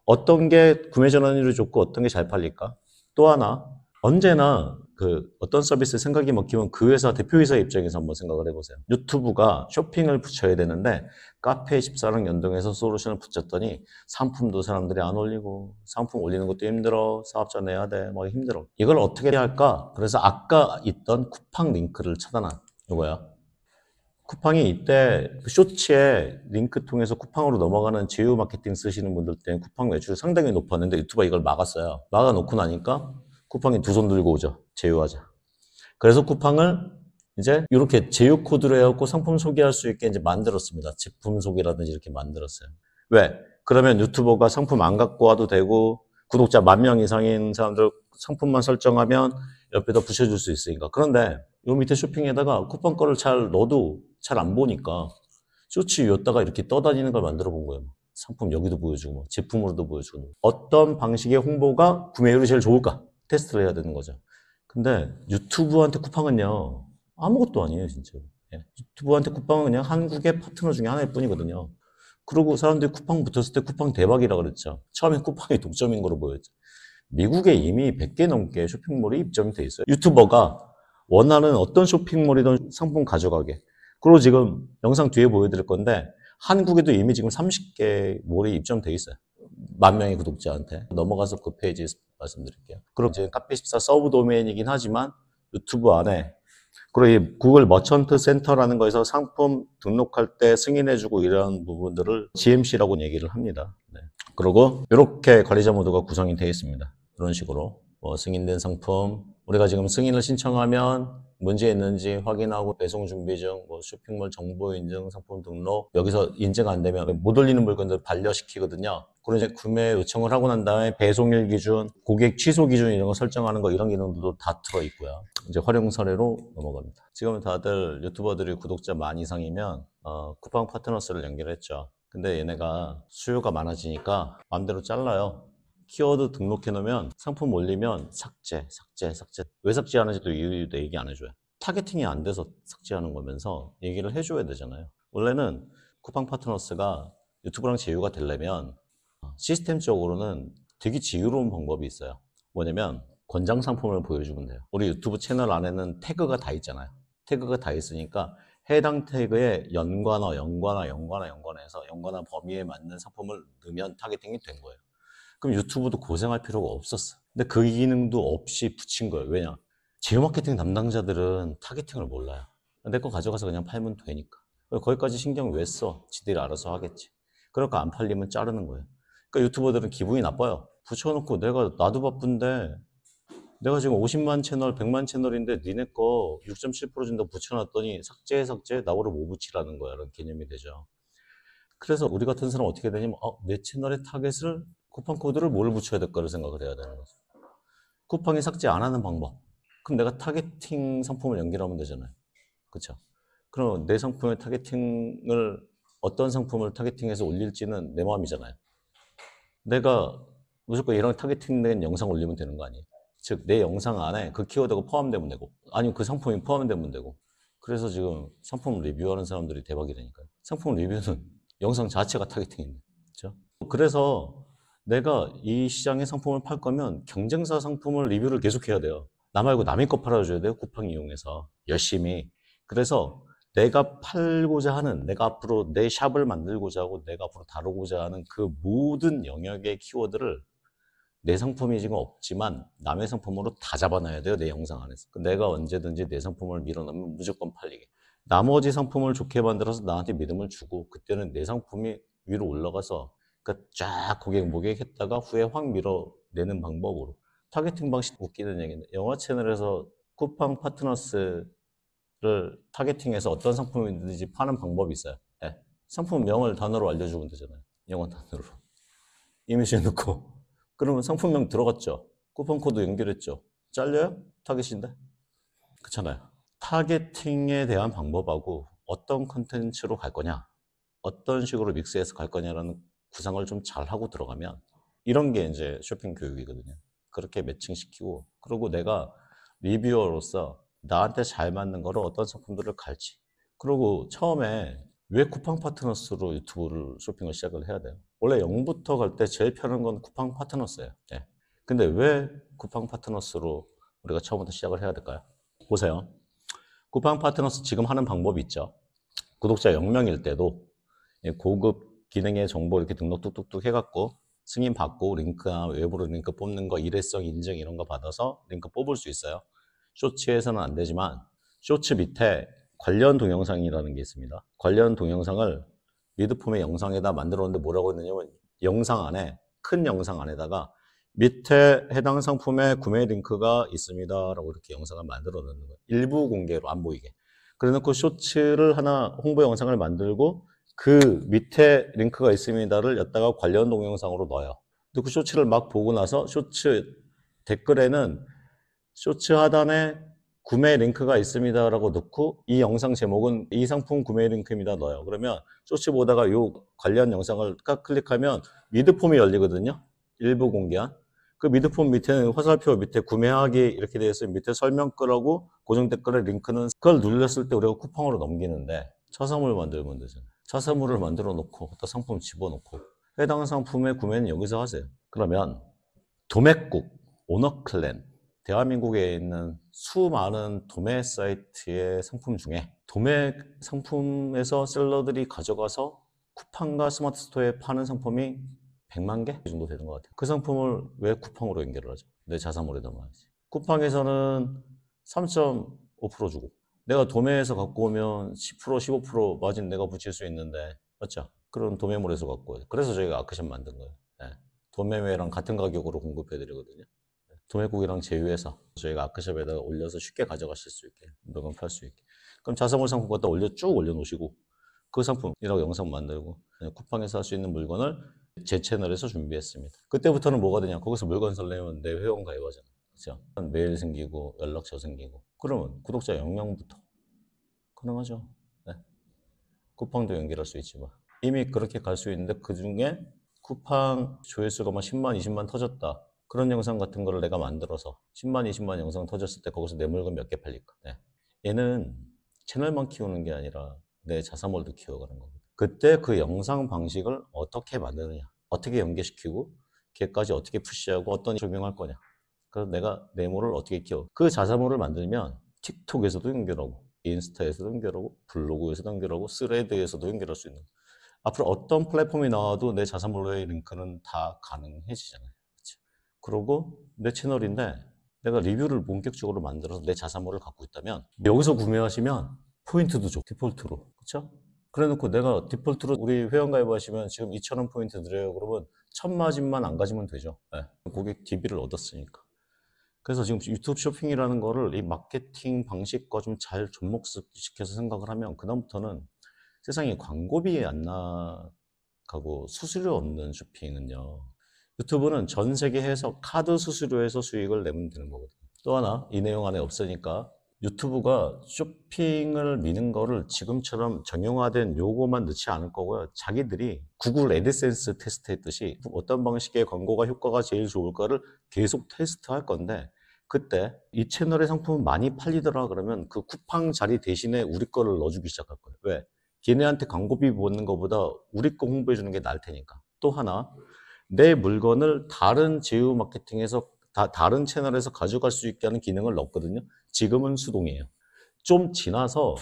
어떤 게 구매 전환율이 좋고 어떤 게 잘 팔릴까? 또 하나 언제나 그 어떤 서비스 생각이 먹히면 그 회사 대표이사 입장에서 한번 생각을 해보세요. 유튜브가 쇼핑을 붙여야 되는데 카페 14랑 연동해서 솔루션을 붙였더니 상품도 사람들이 안 올리고 상품 올리는 것도 힘들어 사업자 내야 돼뭐 힘들어 이걸 어떻게 해야 할까? 그래서 아까 있던 쿠팡 링크를 차단한 이거야. 쿠팡이 이때 그 쇼츠에 링크 통해서 쿠팡으로 넘어가는 제휴 마케팅 쓰시는 분들 때문에 쿠팡 매출이 상당히 높았는데 유튜브가 이걸 막았어요. 막아놓고 나니까 쿠팡이 두 손 들고 오죠. 제휴하자. 그래서 쿠팡을 이제 이렇게 제휴 코드로 해갖고 상품 소개할 수 있게 이제 만들었습니다. 제품 소개라든지 이렇게 만들었어요. 왜? 그러면 유튜버가 상품 안 갖고 와도 되고 구독자 만 명 이상인 사람들 상품만 설정하면 옆에다 붙여줄 수 있으니까. 그런데 요 밑에 쇼핑에다가 쿠팡 거를 잘 넣어도 잘 안 보니까 쇼츠 위에다가 이렇게 떠다니는 걸 만들어 본 거예요. 상품 여기도 보여주고 제품으로도 보여주고 어떤 방식의 홍보가 구매율이 제일 좋을까 테스트를 해야 되는 거죠. 근데 유튜브한테 쿠팡은요, 아무것도 아니에요, 진짜. 예. 유튜브한테 쿠팡은 그냥 한국의 파트너 중에 하나일 뿐이거든요. 그리고 사람들이 쿠팡 붙었을 때 쿠팡 대박이라 그랬죠. 처음에 쿠팡이 독점인 걸로 보였죠. 미국에 이미 100개 넘게 쇼핑몰이 입점이 돼 있어요. 유튜버가 원하는 어떤 쇼핑몰이든 상품 가져가게. 그리고 지금 영상 뒤에 보여드릴 건데 한국에도 이미 지금 30개 몰이 입점돼 있어요. 만 명의 구독자한테 넘어가서 그 페이지 에 말씀드릴게요. 그럼 지금 카페14 서브 도메인이긴 하지만 유튜브 안에 네. 그리고 이 구글 머천트 센터라는 거에서 상품 등록할 때 승인해주고 이런 부분들을 GMC라고 얘기를 합니다. 네. 그리고 이렇게 관리자 모드가 구성이 되어 있습니다. 이런 식으로 뭐 승인된 상품 우리가 지금 승인을 신청하면 문제 있는지 확인하고 배송 준비 중, 뭐 쇼핑몰 정보 인증, 상품 등록 여기서 인증 안 되면 못 올리는 물건들 반려시키거든요. 그런 이제 구매 요청을 하고 난 다음에 배송일 기준, 고객 취소 기준 이런 거 설정하는 거 이런 기능들도 다 들어 있고요. 이제 활용 사례로 넘어갑니다. 지금 다들 유튜버들이 구독자 만 이상이면 어, 쿠팡 파트너스를 연결했죠. 근데 얘네가 수요가 많아지니까 마음대로 잘라요. 키워드 등록해 놓으면 상품 올리면 삭제, 삭제, 삭제. 왜 삭제하는지도 이유도 얘기 안 해줘요. 타겟팅이 안 돼서 삭제하는 거면서 얘기를 해줘야 되잖아요. 원래는 쿠팡 파트너스가 유튜브랑 제휴가 되려면 시스템적으로는 되게 지유로운 방법이 있어요. 뭐냐면 권장 상품을 보여주면 돼요. 우리 유튜브 채널 안에는 태그가 다 있잖아요. 태그가 다 있으니까 해당 태그에 연관어, 연관어, 연관어, 연관어에서 연관어 범위에 맞는 상품을 넣으면 타겟팅이 된 거예요. 그럼 유튜브도 고생할 필요가 없었어. 근데 그 기능도 없이 붙인 거예요. 왜냐? 제휴 마케팅 담당자들은 타겟팅을 몰라요. 내 거 가져가서 그냥 팔면 되니까. 거기까지 신경 왜 써? 지들이 알아서 하겠지. 그러니까 안 팔리면 자르는 거예요. 그러니까 유튜버들은 기분이 나빠요. 붙여놓고 내가 나도 바쁜데 내가 지금 50만 채널, 100만 채널인데 니네 거 6.7% 정도 붙여놨더니 삭제해 삭제 나보를못 붙이라는 거야. 이런 개념이 되죠. 그래서 우리 같은 사람 어떻게 되냐면 어, 내 채널의 타겟을 쿠팡 코드를 뭘 붙여야 될까를 생각을 해야 되는 거죠. 쿠팡이 삭제 안 하는 방법. 그럼 내가 타겟팅 상품을 연결하면 되잖아요. 그렇죠? 그럼 내 상품의 타겟팅을 어떤 상품을 타겟팅해서 올릴지는 내 마음이잖아요. 내가 무조건 이런 타겟팅된 영상 올리면 되는 거 아니에요? 즉 내 영상 안에 그 키워드가 포함되면 되고 아니면 그 상품이 포함되면 되고 그래서 지금 상품 리뷰하는 사람들이 대박이라니까요. 상품 리뷰는 영상 자체가 타겟팅인데, 그렇죠? 그래서 내가 이 시장의 상품을 팔 거면 경쟁사 상품을 리뷰를 계속해야 돼요. 나 말고 남의 거 팔아줘야 돼요. 쿠팡 이용해서 열심히. 그래서 내가 팔고자 하는, 내가 앞으로 내 샵을 만들고자 하고 내가 앞으로 다루고자 하는 그 모든 영역의 키워드를 내 상품이 지금 없지만 남의 상품으로 다 잡아놔야 돼요. 내 영상 안에서. 내가 언제든지 내 상품을 밀어넣으면 무조건 팔리게. 나머지 상품을 좋게 만들어서 나한테 믿음을 주고 그때는 내 상품이 위로 올라가서 그쫙 그러니까 고객 목격했다가 후에 확 밀어내는 방법으로 타겟팅 방식 웃기는 얘기인데 영화 채널에서 쿠팡 파트너스를 타겟팅해서 어떤 상품이는지 파는 방법이 있어요. 네. 예. 상품명을 단어로 알려주면 되잖아요. 영어 단어로 이미지 넣고 그러면 상품명 들어갔죠. 쿠팡 코드 연결했죠. 잘려요? 타겟인데? 그렇잖아요. 타겟팅에 대한 방법하고 어떤 컨텐츠로 갈 거냐, 어떤 식으로 믹스해서 갈 거냐라는 구상을 좀 잘하고 들어가면 이런 게 이제 쇼핑 교육이거든요. 그렇게 매칭시키고 그리고 내가 리뷰어로서 나한테 잘 맞는 거를 어떤 상품들을 갈지 그리고 처음에 왜 쿠팡 파트너스로 유튜브를 쇼핑을 시작을 해야 돼요? 원래 0부터 갈 때 제일 편한 건 쿠팡 파트너스예요. 네. 근데 왜 쿠팡 파트너스로 우리가 처음부터 시작을 해야 될까요? 보세요. 쿠팡 파트너스 지금 하는 방법이 있죠. 구독자 0명일 때도 고급 기능의 정보 이렇게 등록 뚝뚝뚝 해갖고 승인 받고 링크 외부로 링크 뽑는 거 일회성 인증 이런 거 받아서 링크 뽑을 수 있어요. 쇼츠에서는 안 되지만 쇼츠 밑에 관련 동영상이라는 게 있습니다. 관련 동영상을 미드폼의 영상에다 만들었는데 뭐라고 했냐면 영상 안에 큰 영상 안에다가 밑에 해당 상품의 구매 링크가 있습니다. 라고 이렇게 영상을 만들어 놓는 거예요. 일부 공개로 안 보이게. 그래 놓고 쇼츠를 하나 홍보 영상을 만들고 그 밑에 링크가 있습니다를 였다가 관련 동영상으로 넣어요. 근데 그 쇼츠를 막 보고 나서 쇼츠 댓글에는 쇼츠 하단에 구매 링크가 있습니다라고 넣고 이 영상 제목은 이 상품 구매 링크입니다 넣어요. 그러면 쇼츠 보다가 이 관련 영상을 딱 클릭하면 미드폼이 열리거든요. 일부 공개한. 그 미드폼 밑에는 화살표 밑에 구매하기 이렇게 되어 있어요. 밑에 설명글하고 고정 댓글의 링크는 그걸 눌렀을 때 우리가 쿠팡으로 넘기는데 처사물 만들면 되잖아요. 처서물을 만들어 놓고 또 상품 집어넣고 해당 상품의 구매는 여기서 하세요. 그러면 도매국, 오너클랜, 대한민국에 있는 수많은 도매 사이트의 상품 중에 도매 상품에서 셀러들이 가져가서 쿠팡과 스마트 스토어에 파는 상품이 100만 개 정도 되는 것 같아요. 그 상품을 왜 쿠팡으로 연결을 하죠? 내 자산물에 넣어야지. 쿠팡에서는 3.5% 주고 내가 도매에서 갖고 오면 10% 15% 마진 내가 붙일 수 있는데 맞죠? 그런 도매물에서 갖고 오죠. 그래서 저희가 아크션 만든 거예요. 네. 도매매랑 같은 가격으로 공급해 드리거든요. 네. 도매국이랑 제휴해서 저희가 아크숍에다 올려서 쉽게 가져가실 수 있게 물건 팔 수 있게. 그럼 자사몰 상품 갖다 올려 쭉 올려 놓으시고 그 상품이라고 영상 만들고 쿠팡에서 할 수 있는 물건을 제 채널에서 준비했습니다. 그때부터는 뭐가 되냐? 거기서 물건 설레면 내 회원 가입하잖아. 그죠? 메일 생기고 연락처 생기고 그러면 구독자 영영부터 가능하죠. 네. 쿠팡도 연결할 수 있지만 이미 그렇게 갈 수 있는데 그 중에 쿠팡 조회수가 막 10만, 20만 터졌다. 그런 영상 같은 거를 내가 만들어서 10만, 20만 영상 터졌을 때 거기서 내 물건 몇 개 팔릴까? 네. 얘는 채널만 키우는 게 아니라 내 자사몰도 키워가는 거고 그때 그 영상 방식을 어떻게 만드느냐, 어떻게 연계시키고 걔까지 어떻게 푸시하고 어떤 조명할 거냐 그래서 내가 네모를 어떻게 키워? 그 자사모를 만들면 틱톡에서도 연결하고 인스타에서도 연결하고 블로그에서도 연결하고 스레드에서도 연결할 수 있는 앞으로 어떤 플랫폼이 나와도 내 자산물로의 링크는 다 가능해지잖아요. 그렇죠? 그리고 내 채널인데 내가 리뷰를 본격적으로 만들어서 내 자산물을 갖고 있다면 여기서 구매하시면 포인트도 줘 디폴트로 그렇죠? 그래놓고 내가 디폴트로 우리 회원 가입하시면 지금 2,000원 포인트 드려요 그러면 첫 마진만 안 가지면 되죠 네. 고객 DB를 얻었으니까 그래서 지금 유튜브 쇼핑이라는 거를 이 마케팅 방식과 좀 잘 접목시켜서 생각을 하면 그다음부터는 세상에 광고비 안 나가고 수수료 없는 쇼핑은요. 유튜브는 전 세계에서 카드 수수료에서 수익을 내면 되는 거거든요. 또 하나 이 내용 안에 없으니까 유튜브가 쇼핑을 미는 거를 지금처럼 정형화된 요거만 넣지 않을 거고요. 자기들이 구글 애드센스 테스트 했듯이 어떤 방식의 광고가 효과가 제일 좋을까를 계속 테스트할 건데 그때 이 채널의 상품은 많이 팔리더라 그러면 그 쿠팡 자리 대신에 우리 거를 넣어주기 시작할 거예요. 왜? 걔네한테 광고비 보는 것보다 우리 거 홍보해 주는 게 나을 테니까. 또 하나, 내 물건을 다른 제휴 마케팅에서 다, 다른 채널에서 가져갈 수 있게 하는 기능을 넣거든요. 었 지금은 수동이에요. 좀 지나서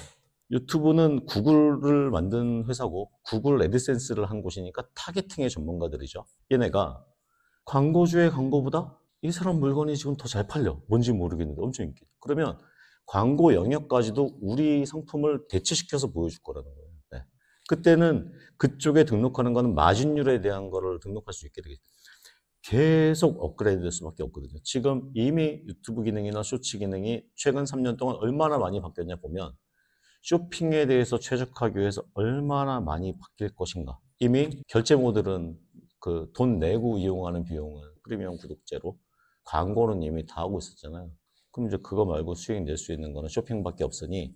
유튜브는 구글을 만든 회사고 구글 애드센스를 한 곳이니까 타겟팅의 전문가들이죠. 얘네가 광고주의 광고보다 이 사람 물건이 지금 더 잘 팔려. 뭔지 모르겠는데 엄청 인기. 그러면 광고 영역까지도 우리 상품을 대체시켜서 보여줄 거라는 거예요. 네. 그때는 그쪽에 등록하는 거는 마진율에 대한 거를 등록할 수 있게 되겠죠. 계속 업그레이드 될 수밖에 없거든요. 지금 이미 유튜브 기능이나 쇼츠 기능이 최근 3년 동안 얼마나 많이 바뀌었냐 보면 쇼핑에 대해서 최적화하기 위해서 얼마나 많이 바뀔 것인가. 이미 결제 모델은 그 돈 내고 이용하는 비용은 프리미엄 구독제로 광고는 이미 다 하고 있었잖아요. 그럼 이제 그거 말고 수익 낼 수 있는 거는 쇼핑밖에 없으니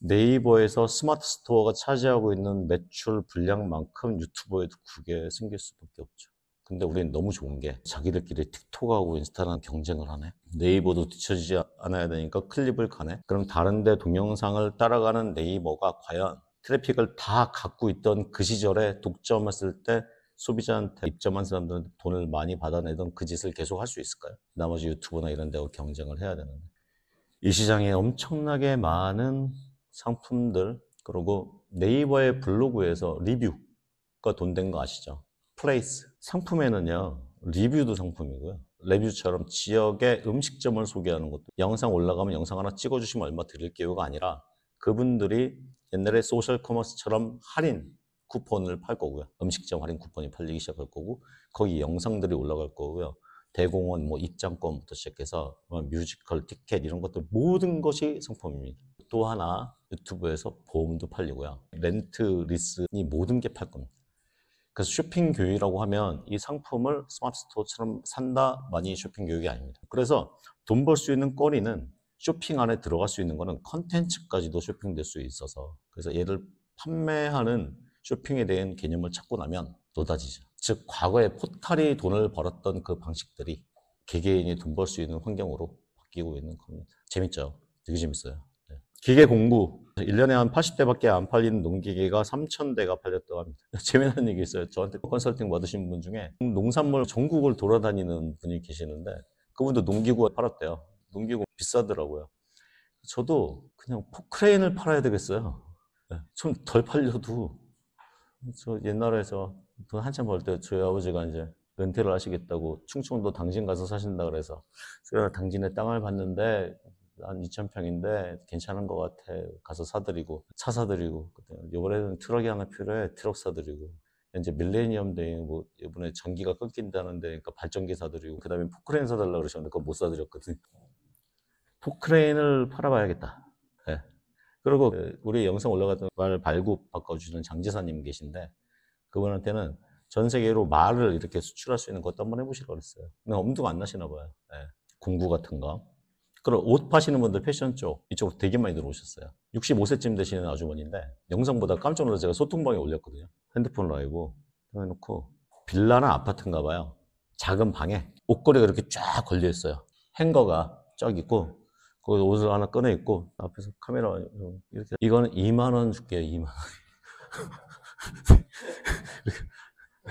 네이버에서 스마트 스토어가 차지하고 있는 매출 분량만큼 유튜버에도 그게 생길 수밖에 없죠. 근데 우린 너무 좋은 게 자기들끼리 틱톡하고 인스타랑 경쟁을 하네. 음. 네이버도 뒤처지지 않아야 되니까 클립을 가네. 그럼 다른데 동영상을 따라가는 네이버가 과연 트래픽을 다 갖고 있던 그 시절에 독점했을 때 소비자한테 입점한 사람들은 돈을 많이 받아내던 그 짓을 계속 할 수 있을까요? 나머지 유튜브나 이런 데하고 경쟁을 해야 되는데. 이 시장에 엄청나게 많은 상품들, 그리고 네이버의 블로그에서 리뷰가 돈 된 거 아시죠? 트레이스. 상품에는요, 리뷰도 상품이고요. 레뷰처럼 지역의 음식점을 소개하는 것도 영상 올라가면 영상 하나 찍어주시면 얼마 드릴게요가 아니라 그분들이 옛날에 소셜 커머스처럼 할인 쿠폰을 팔 거고요. 음식점 할인 쿠폰이 팔리기 시작할 거고 거기 영상들이 올라갈 거고요. 대공원 뭐 입장권부터 시작해서 뭐 뮤지컬 티켓 이런 것들 모든 것이 상품입니다. 또 하나 유튜브에서 보험도 팔리고요. 렌트 리스이 모든 게 팔 겁니다. 그래서 쇼핑 교육이라고 하면 이 상품을 스마트 스토어처럼 산다많이 쇼핑 교육이 아닙니다. 그래서 돈 벌 수 있는 꺼리는 쇼핑 안에 들어갈 수 있는 거는 컨텐츠까지도 쇼핑될 수 있어서 그래서 얘를 판매하는 쇼핑에 대한 개념을 찾고 나면 노다지죠. 즉 과거에 포탈이 돈을 벌었던 그 방식들이 개개인이 돈 벌 수 있는 환경으로 바뀌고 있는 겁니다. 재밌죠? 되게 재밌어요. 기계 공구. 1년에 한 80대밖에 안 팔리는 농기계가 3,000대가 팔렸다고 합니다. 재미난 얘기 있어요. 저한테 컨설팅 받으신 분 중에 농산물 전국을 돌아다니는 분이 계시는데 그분도 농기구 팔았대요. 농기구 비싸더라고요. 저도 그냥 포크레인을 팔아야 되겠어요. 네, 좀덜 팔려도 저 옛날에 저돈 한참 벌 때 저희 아버지가 이제 렌트를 하시겠다고 충청도 당진 가서 사신다 그래서 그래 당진에 땅을 봤는데 한 2,000평인데 괜찮은 것 같아. 가서 사드리고, 차 사드리고, 요번에는 트럭이 하나 필요해. 트럭 사드리고. 이제 밀레니엄 대행 뭐 이번에 전기가 끊긴다는데 그러니까 발전기 사드리고 그다음에 포크레인 사달라 그러셨는데 그거 못 사드렸거든. 포크레인을 팔아봐야겠다. 네. 그리고 그 우리 영상 올라갔던 말 발굽 바꿔주는 장지사님 계신데 그분한테는 전 세계로 말을 이렇게 수출할 수 있는 것도 한번 해보시라고 그랬어요. 근데 엄두가 안 나시나 봐요. 네. 공구 같은 거. 그럼옷 파시는 분들 패션 쪽 이쪽으로 되게 많이 들어오셨어요. 65세쯤 되시는 아주머니인데 영상보다 깜짝 놀라서 제가 소통방에 올렸거든요. 핸드폰 라이브 해놓고 빌라나 아파트인가 봐요. 작은 방에 옷걸이가 이렇게 쫙 걸려 있어요. 행거가 쫙 있고 거기서 옷을 하나 꺼내 입고 앞에서 카메라 이렇게 이거는 2만 원 줄게요. 2만 원.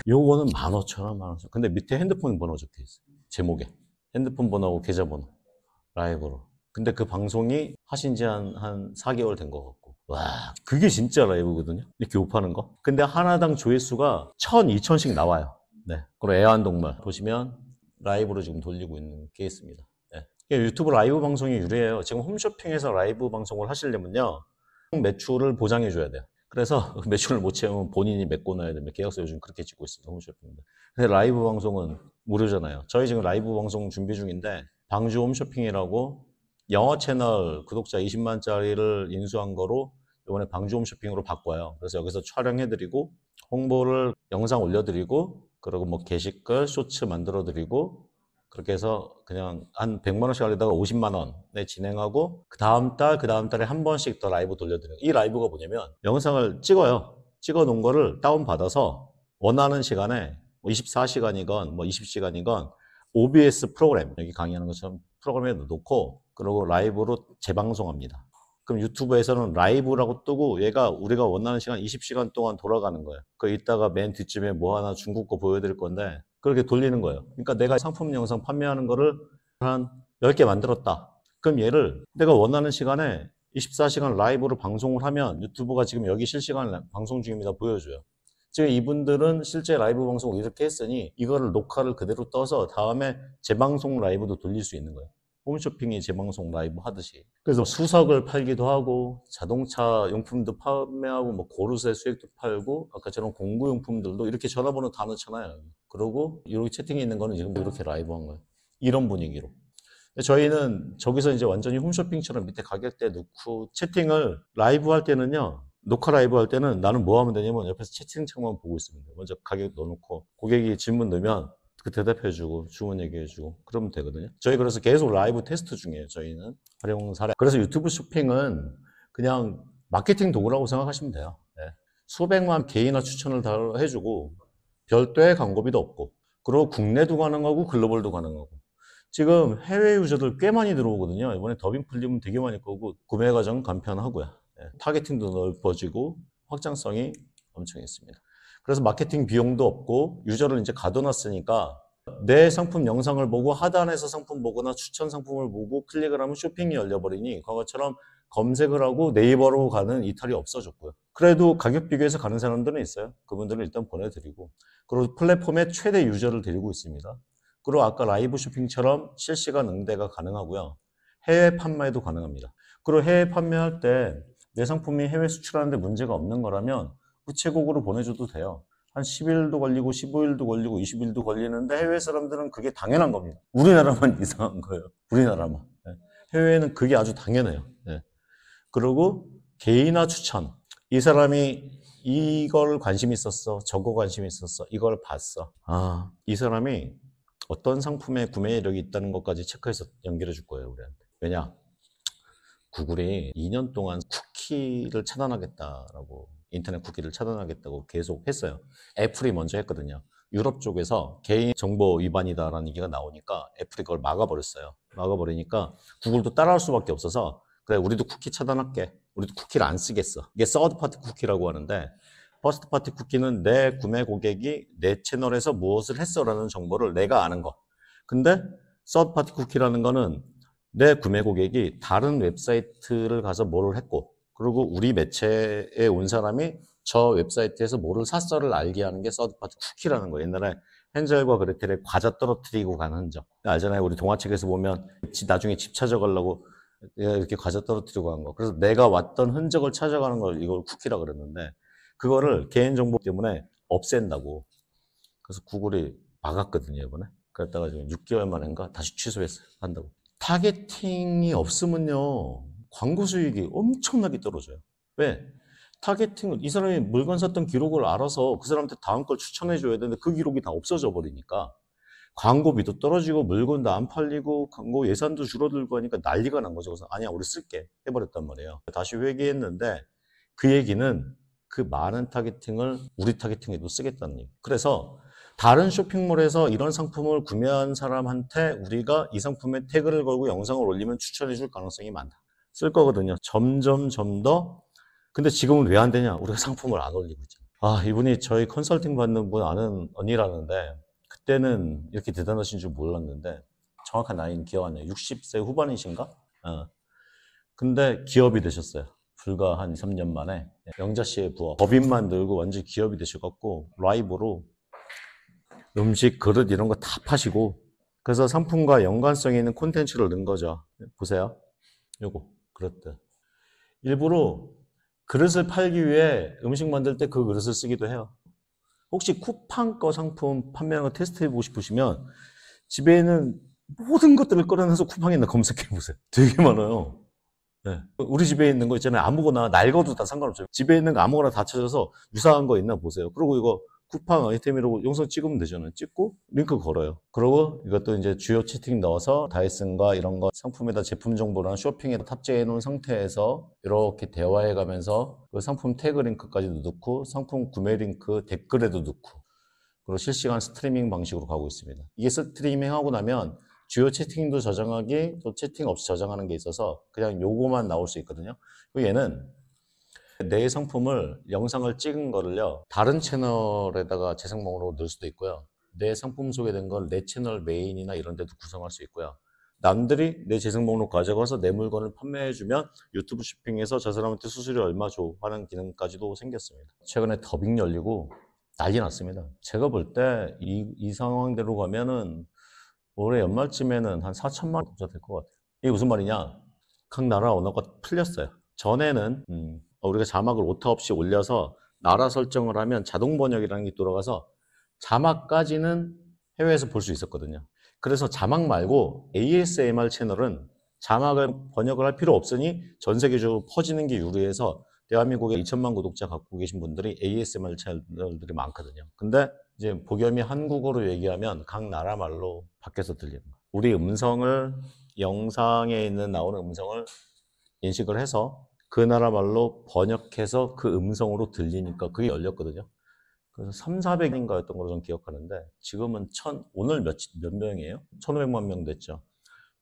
요거는 15,000원, 15,000원. 근데 밑에 핸드폰 번호 적혀 있어요. 제목에. 핸드폰 번호하고 계좌번호. 라이브로. 근데 그 방송이 하신 지 한, 한 4개월 된 것 같고. 와, 그게 진짜 라이브거든요. 이렇게 오파는 거. 근데 하나당 조회수가 1,000, 2,000씩 나와요. 네. 그리고 애완동물 보시면 라이브로 지금 돌리고 있는 케이스입니다. 네. 유튜브 라이브 방송이 유리해요. 지금 홈쇼핑에서 라이브 방송을 하시려면요. 매출을 보장해줘야 돼요. 그래서 매출을 못 채우면 본인이 메꿔놔야 됩니다. 계약서 요즘 그렇게 찍고 있습니다. 홈쇼핑인데. 근데 라이브 방송은 무료잖아요. 저희 지금 라이브 방송 준비 중인데 방주 홈쇼핑이라고 영어 채널 구독자 20만짜리를 인수한 거로 이번에 방주 홈쇼핑으로 바꿔요. 그래서 여기서 촬영해드리고 홍보를 영상 올려드리고 그리고 뭐 게시글, 쇼츠 만들어드리고 그렇게 해서 그냥 한 100만 원씩 하려다가 50만 원에 진행하고 그 다음 달, 그 다음 달에 한 번씩 더 라이브 돌려드려요. 이 라이브가 뭐냐면 영상을 찍어요. 찍어 놓은 거를 다운 받아서 원하는 시간에 24시간이건 뭐 20시간이건 OBS 프로그램, 여기 강의하는 것처럼 프로그램에 도놓고그리고 라이브로 재방송합니다. 그럼 유튜브에서는 라이브라고 뜨고 얘가 우리가 원하는 시간 20시간 동안 돌아가는 거예요. 그 이따가 맨 뒷쯤에 뭐 하나 중국 거 보여드릴 건데 그렇게 돌리는 거예요. 그러니까 내가 상품 영상 판매하는 거를 한 10개 만들었다. 그럼 얘를 내가 원하는 시간에 24시간 라이브로 방송을 하면 유튜브가 지금 여기 실시간 방송 중입니다. 보여줘요. 즉 이분들은 실제 라이브 방송을 이렇게 했으니 이거를 녹화를 그대로 떠서 다음에 재방송 라이브도 돌릴 수 있는 거예요. 홈쇼핑이 재방송 라이브 하듯이. 그래서 수석을 팔기도 하고 자동차 용품도 판매하고 뭐 고르쇠 수액도 팔고 아까처럼 공구용품들도 이렇게 전화번호 다 넣잖아요. 그러고 이렇게 채팅이 있는 거는 지금 이렇게 라이브 한 거예요. 이런 분위기로. 저희는 저기서 이제 완전히 홈쇼핑처럼 밑에 가격대 넣고 채팅을 라이브 할 때는요. 녹화 라이브 할 때는 나는 뭐 하면 되냐면 옆에서 채팅창만 보고 있으면 돼요. 먼저 가격 넣어놓고 고객이 질문 넣으면 그 대답해주고 주문 얘기해주고 그러면 되거든요. 저희 그래서 계속 라이브 테스트 중이에요. 저희는 활용 사례. 그래서 유튜브 쇼핑은 그냥 마케팅 도구라고 생각하시면 돼요. 네. 수백만 개인화 추천을 다 해주고 별도의 광고비도 없고 그리고 국내도 가능하고 글로벌도 가능하고 지금 해외 유저들 꽤 많이 들어오거든요. 이번에 더빙 풀리면 되게 많이 거고 구매 과정 간편하고요. 예, 타겟팅도 넓어지고 확장성이 엄청있습니다 그래서 마케팅 비용도 없고 유저를 이제 가둬놨으니까 내 상품 영상을 보고 하단에서 상품 보거나 추천 상품을 보고 클릭을 하면 쇼핑이 열려버리니 과거처럼 검색을 하고 네이버로 가는 이탈이 없어졌고요. 그래도 가격 비교해서 가는 사람들은 있어요. 그분들은 일단 보내드리고 그리고 플랫폼의 최대 유저를 데리고 있습니다. 그리고 아까 라이브 쇼핑처럼 실시간 응대가 가능하고요. 해외 판매도 가능합니다. 그리고 해외 판매할 때내 상품이 해외 수출하는데 문제가 없는 거라면 우체국으로 보내줘도 돼요. 한 10일도 걸리고 15일도 걸리고 20일도 걸리는데 해외 사람들은 그게 당연한 겁니다. 우리나라만 이상한 거예요. 우리나라만. 네. 해외에는 그게 아주 당연해요. 네. 그리고 개인화 추천. 이 사람이 이걸 관심 있었어. 저거 관심 있었어. 이걸 봤어. 아, 이 사람이 어떤 상품의 구매력이 이 있다는 것까지 체크해서 연결해 줄 거예요, 우리한테. 왜냐? 구글이 2년 동안 쿠키를 차단하겠다라고 인터넷 쿠키를 차단하겠다고 계속 했어요. 애플이 먼저 했거든요. 유럽 쪽에서 개인 정보 위반이다라는 얘기가 나오니까 애플이 그걸 막아버렸어요. 막아버리니까 구글도 따라할 수밖에 없어서 그래 우리도 쿠키 차단할게. 우리도 쿠키를 안 쓰겠어. 이게 서드 파티 쿠키라고 하는데 퍼스트 파티 쿠키는 내 구매 고객이 내 채널에서 무엇을 했어라는 정보를 내가 아는 거. 근데 서드 파티 쿠키라는 거는 내 구매 고객이 다른 웹사이트를 가서 뭐를 했고 그리고 우리 매체에 온 사람이 저 웹사이트에서 뭐를 샀어를 알게 하는 게 서드파티 쿠키라는 거예요. 옛날에 헨젤과 그레텔의 과자 떨어뜨리고 가는 흔적. 알잖아요. 우리 동화책에서 보면 나중에 집 찾아가려고 이렇게 과자 떨어뜨리고 간 거. 그래서 내가 왔던 흔적을 찾아가는 걸 이걸 쿠키라 그랬는데 그거를 개인정보 때문에 없앤다고. 그래서 구글이 막았거든요, 이번에. 그랬다가 지금 6개월 만인가 다시 취소했어요. 한다고. 타겟팅이 없으면요, 광고 수익이 엄청나게 떨어져요. 왜? 타겟팅은 이 사람이 물건 샀던 기록을 알아서 그 사람한테 다음 걸 추천해 줘야 되는데 그 기록이 다 없어져 버리니까 광고비도 떨어지고 물건도 안 팔리고 광고 예산도 줄어들고 하니까 난리가 난 거죠. 그래서 아니야 우리 쓸게 해버렸단 말이에요. 다시 회귀했는데 그 얘기는 그 많은 타겟팅을 우리 타겟팅에도 쓰겠다는 얘기. 그래서 다른 쇼핑몰에서 이런 상품을 구매한 사람한테 우리가 이 상품에 태그를 걸고 영상을 올리면 추천해 줄 가능성이 많다. 쓸 거거든요. 점점 점 더. 근데 지금은 왜 안 되냐? 우리가 상품을 안 올리고 있죠. 아, 이분이 저희 컨설팅 받는 분 아는 언니라는데 그때는 이렇게 대단하신 줄 몰랐는데 정확한 나이는 기억 안 나요. 60세 후반이신가? 어. 근데 기업이 되셨어요. 불과 한 3년 만에 영자 씨의 부업 법인 만들고 완전 기업이 되셔갖고 라이브로 음식 그릇 이런 거 다 파시고 그래서 상품과 연관성 있는 콘텐츠를 넣은 거죠. 보세요. 요거 그릇들. 일부러 그릇을 팔기 위해 음식 만들 때 그 그릇을 쓰기도 해요. 혹시 쿠팡거 상품 판매량을 테스트해보고 싶으시면 집에 있는 모든 것들을 끌어내서 쿠팡에 있는 검색해보세요. 되게 많아요. 네. 우리 집에 있는 거 있잖아요. 아무거나, 날거도다 상관없어요. 집에 있는 거 아무거나 다 찾아서 유사한 거 있나 보세요. 그리고 이거 쿠팡 아이템이라고 용서 찍으면 되잖아요. 찍고 링크 걸어요. 그리고 이것도 이제 주요 채팅 넣어서 다이슨과 이런 거 상품에다 제품 정보랑 쇼핑에 탑재해 놓은 상태에서 이렇게 대화해 가면서 그 상품 태그 링크까지도 넣고 상품 구매 링크 댓글에도 넣고 그리고 실시간 스트리밍 방식으로 가고 있습니다. 이게 스트리밍 하고 나면 주요 채팅도 저장하기 또 채팅 없이 저장하는 게 있어서 그냥 요거만 나올 수 있거든요. 그리고 얘는 내 상품을 영상을 찍은 거를요 다른 채널에다가 재생목으로 넣을 수도 있고요 내 상품 소개된 걸내 채널 메인이나 이런 데도 구성할 수 있고요 남들이 내 재생 목록 가져가서 내 물건을 판매해주면 유튜브 쇼핑에서 저 사람한테 수수료 얼마 줘 하는 기능까지도 생겼습니다. 최근에 더빙 열리고 난리 났습니다. 제가 볼 때 이 상황대로 가면은 올해 연말쯤에는 한 4천만 원 정도 될 것 같아요. 이게 무슨 말이냐? 각 나라 언어가 풀렸어요 전에는 음, 어, 우리가 자막을 오타 없이 올려서 나라 설정을 하면 자동 번역이라는 게 들어가서 자막까지는 해외에서 볼 수 있었거든요. 그래서 자막 말고 ASMR 채널은 자막을 번역을 할 필요 없으니 전 세계적으로 퍼지는 게 유리해서 대한민국에 2천만 구독자 갖고 계신 분들이 ASMR 채널들이 많거든요. 근데 이제 복염이 한국어로 얘기하면 각 나라 말로 밖에서 들리는 거예요. 우리 음성을 영상에 있는 나오는 음성을 인식을 해서 그 나라 말로 번역해서 그 음성으로 들리니까 그게 열렸거든요. 그래서 3, 400인가였던 걸로 저는 기억하는데 지금은 1,000, 오늘 몇, 몇 명이에요? 1,500만 명 됐죠.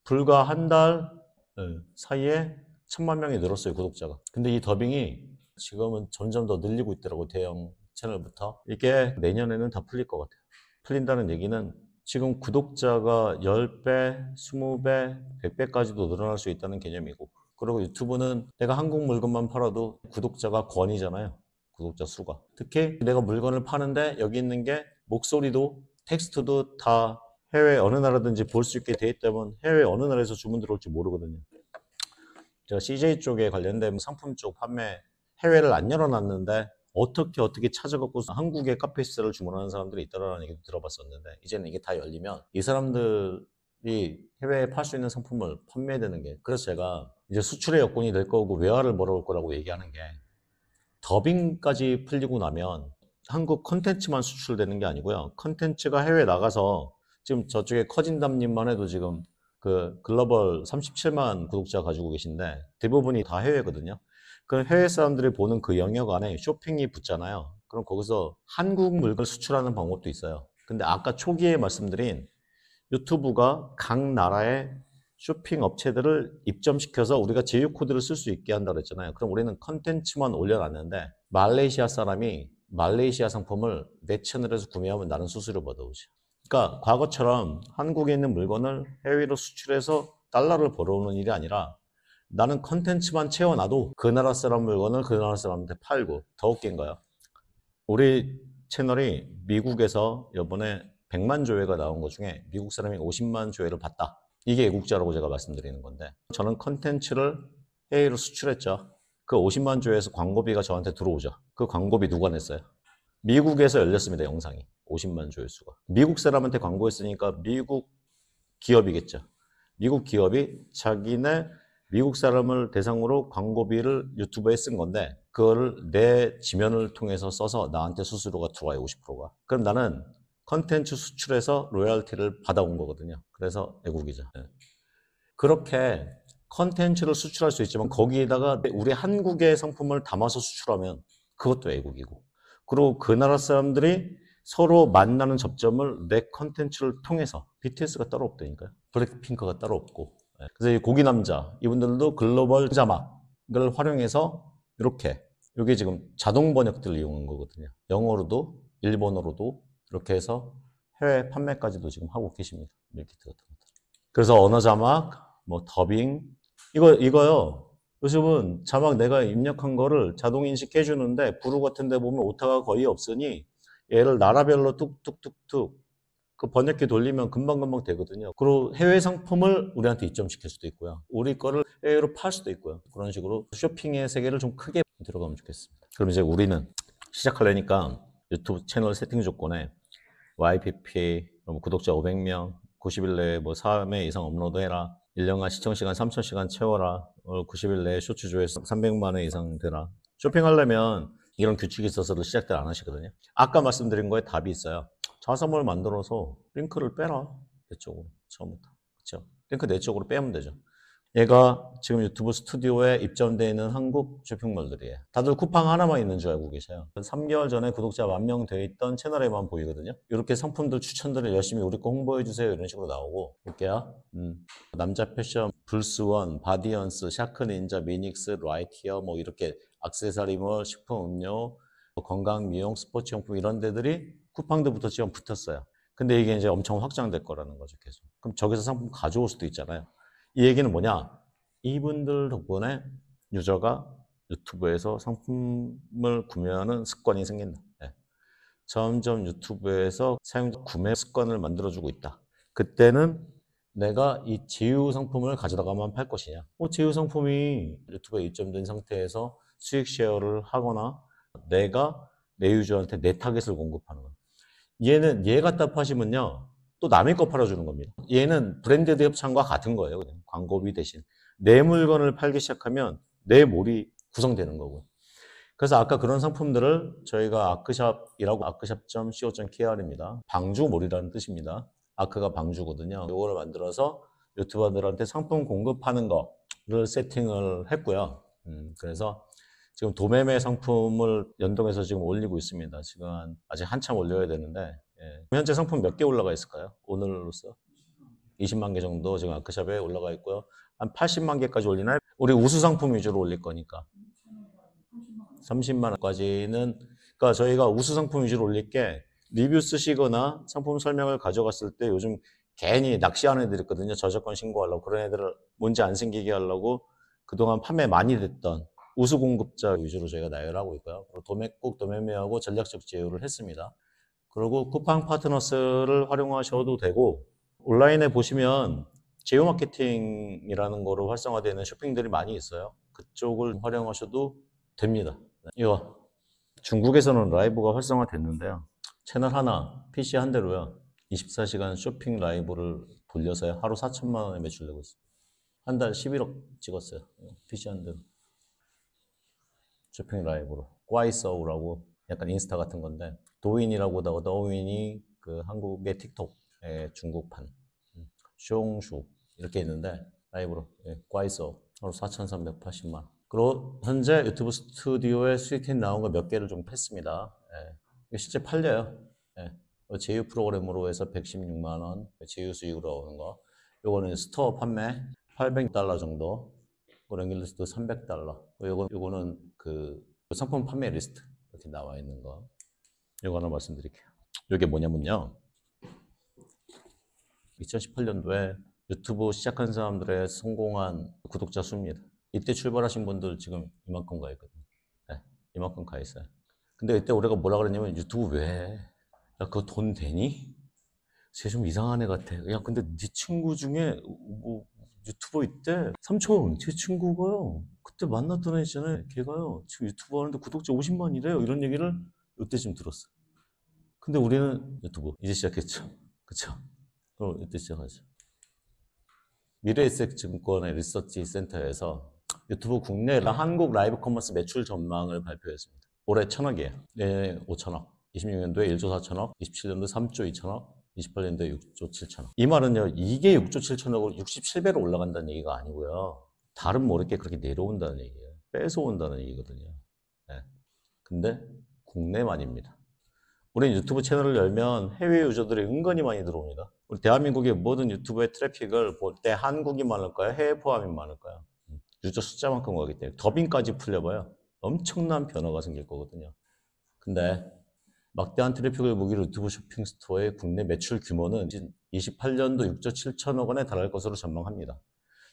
불과 한달 예, 사이에 1 0 0 0만 명이 늘었어요, 구독자가. 근데 이 더빙이 지금은 점점 더 늘리고 있더라고, 대형 채널부터. 이게 내년에는 다 풀릴 것 같아요. 풀린다는 얘기는 지금 구독자가 10배, 20배, 100배까지도 늘어날 수 있다는 개념이고, 그리고 유튜브는 내가 한국 물건만 팔아도 구독자가 권이잖아요. 구독자 수가. 특히 내가 물건을 파는데 여기 있는 게 목소리도 텍스트도 다 해외 어느 나라든지 볼 수 있게 돼 있다면 해외 어느 나라에서 주문 들어올지 모르거든요. 제가 CJ 쪽에 관련된 상품 쪽 판매 해외를 안 열어놨는데 어떻게 어떻게 찾아갖고 한국의 카페스를 주문하는 사람들이 있다라는 얘기도 들어봤었는데 이제는 이게 다 열리면 이 사람들 이 해외에 팔 수 있는 상품을 판매되는 게 그래서 제가 이제 수출의 여건이 될 거고 외화를 벌어올 거라고 얘기하는 게 더빙까지 풀리고 나면 한국 컨텐츠만 수출되는 게 아니고요. 컨텐츠가 해외 나가서 지금 저쪽에 커진담님만 해도 지금 그 글로벌 37만 구독자 가지고 계신데 대부분이 다 해외거든요. 그럼 해외 사람들이 보는 그 영역 안에 쇼핑이 붙잖아요. 그럼 거기서 한국 물건 수출하는 방법도 있어요. 근데 아까 초기에 말씀드린 유튜브가 각 나라의 쇼핑 업체들을 입점시켜서 우리가 제휴 코드를 쓸 수 있게 한다 그랬잖아요. 그럼 우리는 컨텐츠만 올려놨는데 말레이시아 사람이 말레이시아 상품을 내 채널에서 구매하면 나는 수수료 받아오지. 그러니까 과거처럼 한국에 있는 물건을 해외로 수출해서 달러를 벌어오는 일이 아니라 나는 컨텐츠만 채워놔도 그 나라 사람 물건을 그 나라 사람한테 팔고 더 웃긴 거야. 우리 채널이 미국에서 이번에 100만 조회가 나온 것 중에 미국 사람이 50만 조회를 봤다. 이게 애국자라고 제가 말씀드리는 건데 저는 컨텐츠를 해외로 수출했죠. 그 50만 조회에서 광고비가 저한테 들어오죠. 그 광고비 누가 냈어요? 미국에서 열렸습니다. 영상이 50만 조회수가 미국 사람한테 광고했으니까 미국 기업이겠죠. 미국 기업이 자기네 미국 사람을 대상으로 광고비를 유튜브에 쓴 건데 그걸내 지면을 통해서 써서 나한테 수수료가 들어와요 50%가 그럼 나는 컨텐츠 수출해서 로열티를 받아온 거거든요. 그래서 애국이죠. 네. 그렇게 컨텐츠를 수출할 수 있지만 거기에다가 우리 한국의 상품을 담아서 수출하면 그것도 애국이고 그리고 그 나라 사람들이 서로 만나는 접점을 내 컨텐츠를 통해서 BTS가 따로 없다니까요. 블랙핑크가 따로 없고. 네. 그래서 이 고기 남자 이분들도 글로벌 자막을 활용해서 이렇게 이게 지금 자동 번역들을 이용한 거거든요. 영어로도 일본어로도 이렇게 해서 해외 판매까지도 지금 하고 계십니다. 밀키트 같은 것들. 그래서 언어 자막, 뭐 더빙 이거 이거요. 요즘은 자막 내가 입력한 거를 자동 인식해 주는데 부루 같은 데 보면 오타가 거의 없으니 얘를 나라별로 뚝뚝뚝뚝 그 번역기 돌리면 금방금방 되거든요. 그리고 해외 상품을 우리한테 입점시킬 수도 있고요. 우리 거를 해외로 팔 수도 있고요. 그런 식으로 쇼핑의 세계를 좀 크게 들어가면 좋겠습니다. 그럼 이제 우리는 시작하려니까 유튜브 채널 세팅 조건에 YPP, 구독자 500명, 90일 내에 뭐 3회 이상 업로드해라. 1년간 시청시간 3,000시간 채워라. 90일 어, 내에 쇼츠 조회수 300만 회 이상 되라. 쇼핑하려면 이런 규칙이 있어서도 시작들 안 하시거든요. 아까 말씀드린 거에 답이 있어요. 자사몰 만들어서 링크를 빼라. 내 쪽으로. 처음부터. 그렇죠? 링크 내 쪽으로 빼면 되죠. 얘가 지금 유튜브 스튜디오에 입점되어 있는 한국 쇼핑몰들이에요. 다들 쿠팡 하나만 있는 줄 알고 계세요. 3개월 전에 구독자 만명 돼 있던 채널에만 보이거든요. 이렇게 상품들 추천들을 열심히 우리 거 홍보해주세요. 이런 식으로 나오고. 볼게요. 음. 남자 패션, 불스원, 바디언스, 샤크닌자, 미닉스, 라이티어 뭐 이렇게 악세사리몰, 식품, 음료, 뭐 건강, 미용, 스포츠 용품 이런 데들이 쿠팡들부터 지금 붙었어요. 근데 이게 이제 엄청 확장될 거라는 거죠, 계속. 그럼 저기서 상품 가져올 수도 있잖아요. 이 얘기는 뭐냐? 이분들 덕분에 유저가 유튜브에서 상품을 구매하는 습관이 생긴다. 네. 점점 유튜브에서 사용자 구매 습관을 만들어주고 있다. 그때는 내가 이 제휴 상품을 가져다가만 팔 것이냐. 어, 제휴 상품이 유튜브에 입점된 상태에서 수익 쉐어를 하거나 내가 내 유저한테 내 타겟을 공급하는 거야. 얘는 얘가 답하시면요. 또 남의 거 팔아주는 겁니다. 얘는 브랜드드 협찬과 같은 거예요. 그냥 광고비 대신. 내 물건을 팔기 시작하면 내 몰이 구성되는 거고. 그래서 아까 그런 상품들을 저희가 아크샵이라고 아크샵.co.kr입니다. 방주몰이라는 뜻입니다. 아크가 방주거든요. 이거를 만들어서 유튜버들한테 상품 공급하는 거를 세팅을 했고요. 음, 그래서 지금 도매매 상품을 연동해서 지금 올리고 있습니다. 지금 아직 한참 올려야 되는데 예. 현재 상품 몇 개 올라가 있을까요? 오늘로서 20만 개 정도 지금 아크샵에 올라가 있고요. 한 80만 개까지 올리나요? 우리 우수 상품 위주로 올릴 거니까 30만 원까지는 그러니까 저희가 우수 상품 위주로 올릴 게 리뷰 쓰시거나 상품 설명을 가져갔을 때 요즘 괜히 낚시하는 애들 있거든요. 저작권 신고하려고 그런 애들을 문제 안 생기게 하려고 그동안 판매 많이 됐던 우수 공급자 위주로 저희가 나열하고 있고요. 도매국 도매매하고 전략적 제휴를 했습니다. 그리고 쿠팡 파트너스를 활용하셔도 되고 온라인에 보시면 제휴 마케팅이라는 거로 활성화되는 쇼핑들이 많이 있어요. 그쪽을 활용하셔도 됩니다. 네. 이거 중국에서는 라이브가 활성화됐는데요. 채널 하나, PC 한 대로요. 24시간 쇼핑 라이브를 돌려서 하루 4천만 원에 매출 내고 있어요. 한 달 11억 찍었어요. PC 한 대로. 쇼핑 라이브로. 꽈이서우라고 약간 인스타 같은 건데 도인이라고 하다가 더윈이 그 한국의 틱톡 예, 중국판 음, 쇼옹슈 이렇게 있는데 라이브로 예, 꽈이소 하루 4,380만 그리고 현재 유튜브 스튜디오에 수익팀 나온 거 몇 개를 좀 팼습니다. 예, 실제 팔려요. 예, 어, 제휴 프로그램으로 해서 116만 원 제휴 수익으로 오는 거. 요거는 스토어 판매 800달러 정도. 랭길리스트 300달러. 요거, 요거는 그 상품 판매 리스트 이렇게 나와 있는 거. 이거 하나 말씀드릴게요. 이게 뭐냐면요. 2018년도에 유튜브 시작한 사람들의 성공한 구독자 수입니다. 이때 출발하신 분들 지금 이만큼 가 있거든요. 네, 이만큼 가 있어요. 근데 이때 우리가 뭐라 그랬냐면 유튜브 왜? 야, 그거 돈 되니? 쟤 좀 이상한 애 같아. 야, 근데 네 친구 중에 뭐 유튜버 있대? 삼촌 제 친구가요. 그때 만났던 애 있잖아요. 걔가요. 지금 유튜브 하는데 구독자 50만이래요. 이런 얘기를 이때쯤 들었어. 근데 우리는 유튜브 이제 시작했죠. 그쵸 그럼 이때 시작하죠. 미래에셋증권의 리서치 센터에서 유튜브 국내 한국 라이브 커머스 매출 전망을 발표했습니다. 올해 천억이에요. 내년에 5천억, 26년도에 1조 4천억, 2 7년도 3조 2천억, 28년도에 6조 7천억. 이 말은요, 이게 6조 7천억으로 67배로 올라간다는 얘기가 아니고요. 다른 모르게 그렇게 내려온다는 얘기예요. 뺏어온다는 얘기거든요. 네. 근데 국내만입니다. 우리 유튜브 채널을 열면 해외 유저들이 은근히 많이 들어옵니다. 우리 대한민국의 모든 유튜브의 트래픽을 볼 때 한국이 많을까요? 해외 포함이 많을까요? 유저 숫자만큼 가기 때문에 더빙까지 풀려봐요. 엄청난 변화가 생길 거거든요. 근데 막대한 트래픽을 무기로 유튜브 쇼핑 스토어의 국내 매출 규모는 28년도 6조 7천억 원에 달할 것으로 전망합니다.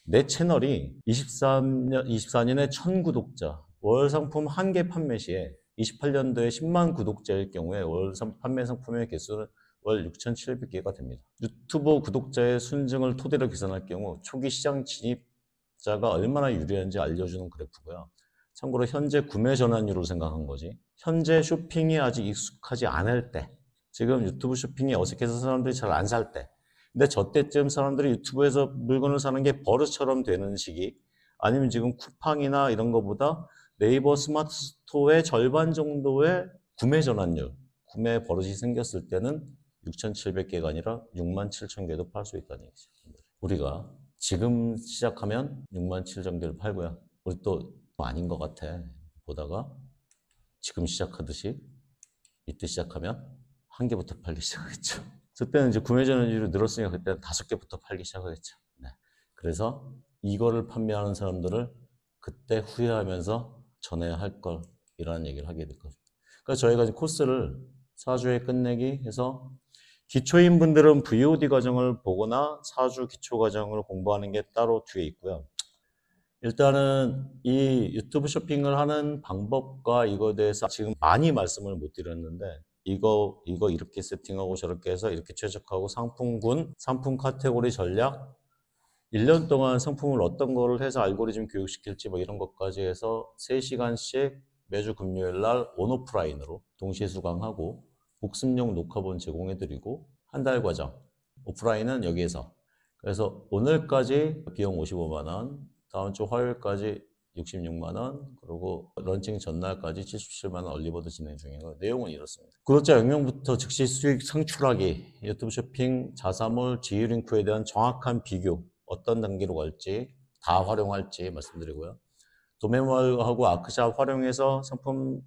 내 채널이 23년, 24년에 1000 구독자, 월 상품 한 개 판매 시에 28년도에 10만 구독자일 경우에 월 판매 상품의 개수는 월 6,700개가 됩니다. 유튜브 구독자의 순증을 토대로 계산할 경우 초기 시장 진입자가 얼마나 유리한지 알려주는 그래프고요. 참고로 현재 구매 전환율을 생각한 거지. 현재 쇼핑이 아직 익숙하지 않을 때, 지금 유튜브 쇼핑이 어색해서 사람들이 잘 안 살 때, 근데 저 때쯤 사람들이 유튜브에서 물건을 사는 게 버릇처럼 되는 시기, 아니면 지금 쿠팡이나 이런 거보다 네이버 스마트 스토어의 절반 정도의 구매 전환율, 구매 버릇이 생겼을 때는 6,700개가 아니라 67,000개도 팔 수 있다는 얘기죠. 우리가 지금 시작하면 67,000개를 팔고요. 우리 또 아닌 것 같아. 보다가 지금 시작하듯이 이때 시작하면 한 개부터 팔기 시작하겠죠 그때는 이제 구매 전환율이 늘었으니까 그때는 다섯 개부터 팔기 시작하겠죠. 네. 그래서 이거를 판매하는 사람들을 그때 후회하면서 전해야 할 걸이라는 얘기를 하게 될 거죠. 그러니까 저희가 이제 코스를 4주에 끝내기 해서 기초인 분들은 VOD 과정을 보거나 4주 기초 과정을 공부하는 게 따로 뒤에 있고요. 일단은 이 유튜브 쇼핑을 하는 방법과 이거에 대해서 지금 많이 말씀을 못 드렸는데 이거 이거 이렇게 세팅하고 저렇게 해서 이렇게 최적하고 상품군, 상품 카테고리 전략, 1년 동안 상품을 어떤 거를 해서 알고리즘 교육시킬지 뭐 이런 것까지 해서 3시간씩 매주 금요일 날 온오프라인으로 동시에 수강하고 복습용 녹화본 제공해드리고 한 달 과정 오프라인은 여기에서 그래서 오늘까지 비용 55만 원 다음 주 화요일까지 66만 원 그리고 런칭 전날까지 77만 원 얼리버드 진행 중이고 내용은 이렇습니다. 구독자 영명부터 즉시 수익 창출하기 유튜브 쇼핑 자사몰 지유링크에 대한 정확한 비교 어떤 단계로 갈지 다 활용할지 말씀드리고요. 도매물하고 아크샵 활용해서 상품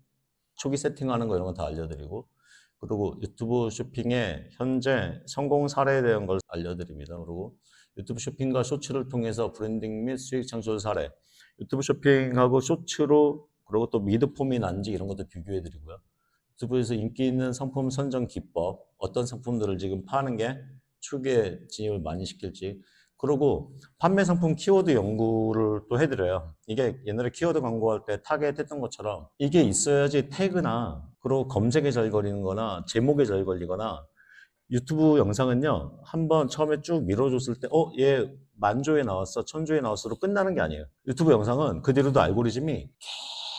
초기 세팅하는 거 이런 거 다 알려드리고 그리고 유튜브 쇼핑에 현재 성공 사례에 대한 걸 알려드립니다. 그리고 유튜브 쇼핑과 쇼츠를 통해서 브랜딩 및 수익 창출 사례 유튜브 쇼핑하고 쇼츠로 그리고 또 미드폼이 난지 이런 것도 비교해 드리고요. 유튜브에서 인기 있는 상품 선정 기법 어떤 상품들을 지금 파는 게 축에 진입을 많이 시킬지 그리고 판매 상품 키워드 연구를 또 해드려요. 이게 옛날에 키워드 광고할 때 타겟했던 것처럼 이게 있어야지 태그나 그리고 검색에 잘 걸리는 거나 제목에 잘 걸리거나 유튜브 영상은요 한 번 처음에 쭉 밀어줬을 때어얘 만조에 나왔어 천조에 나왔어로 끝나는 게 아니에요 유튜브 영상은 그 뒤로도 알고리즘이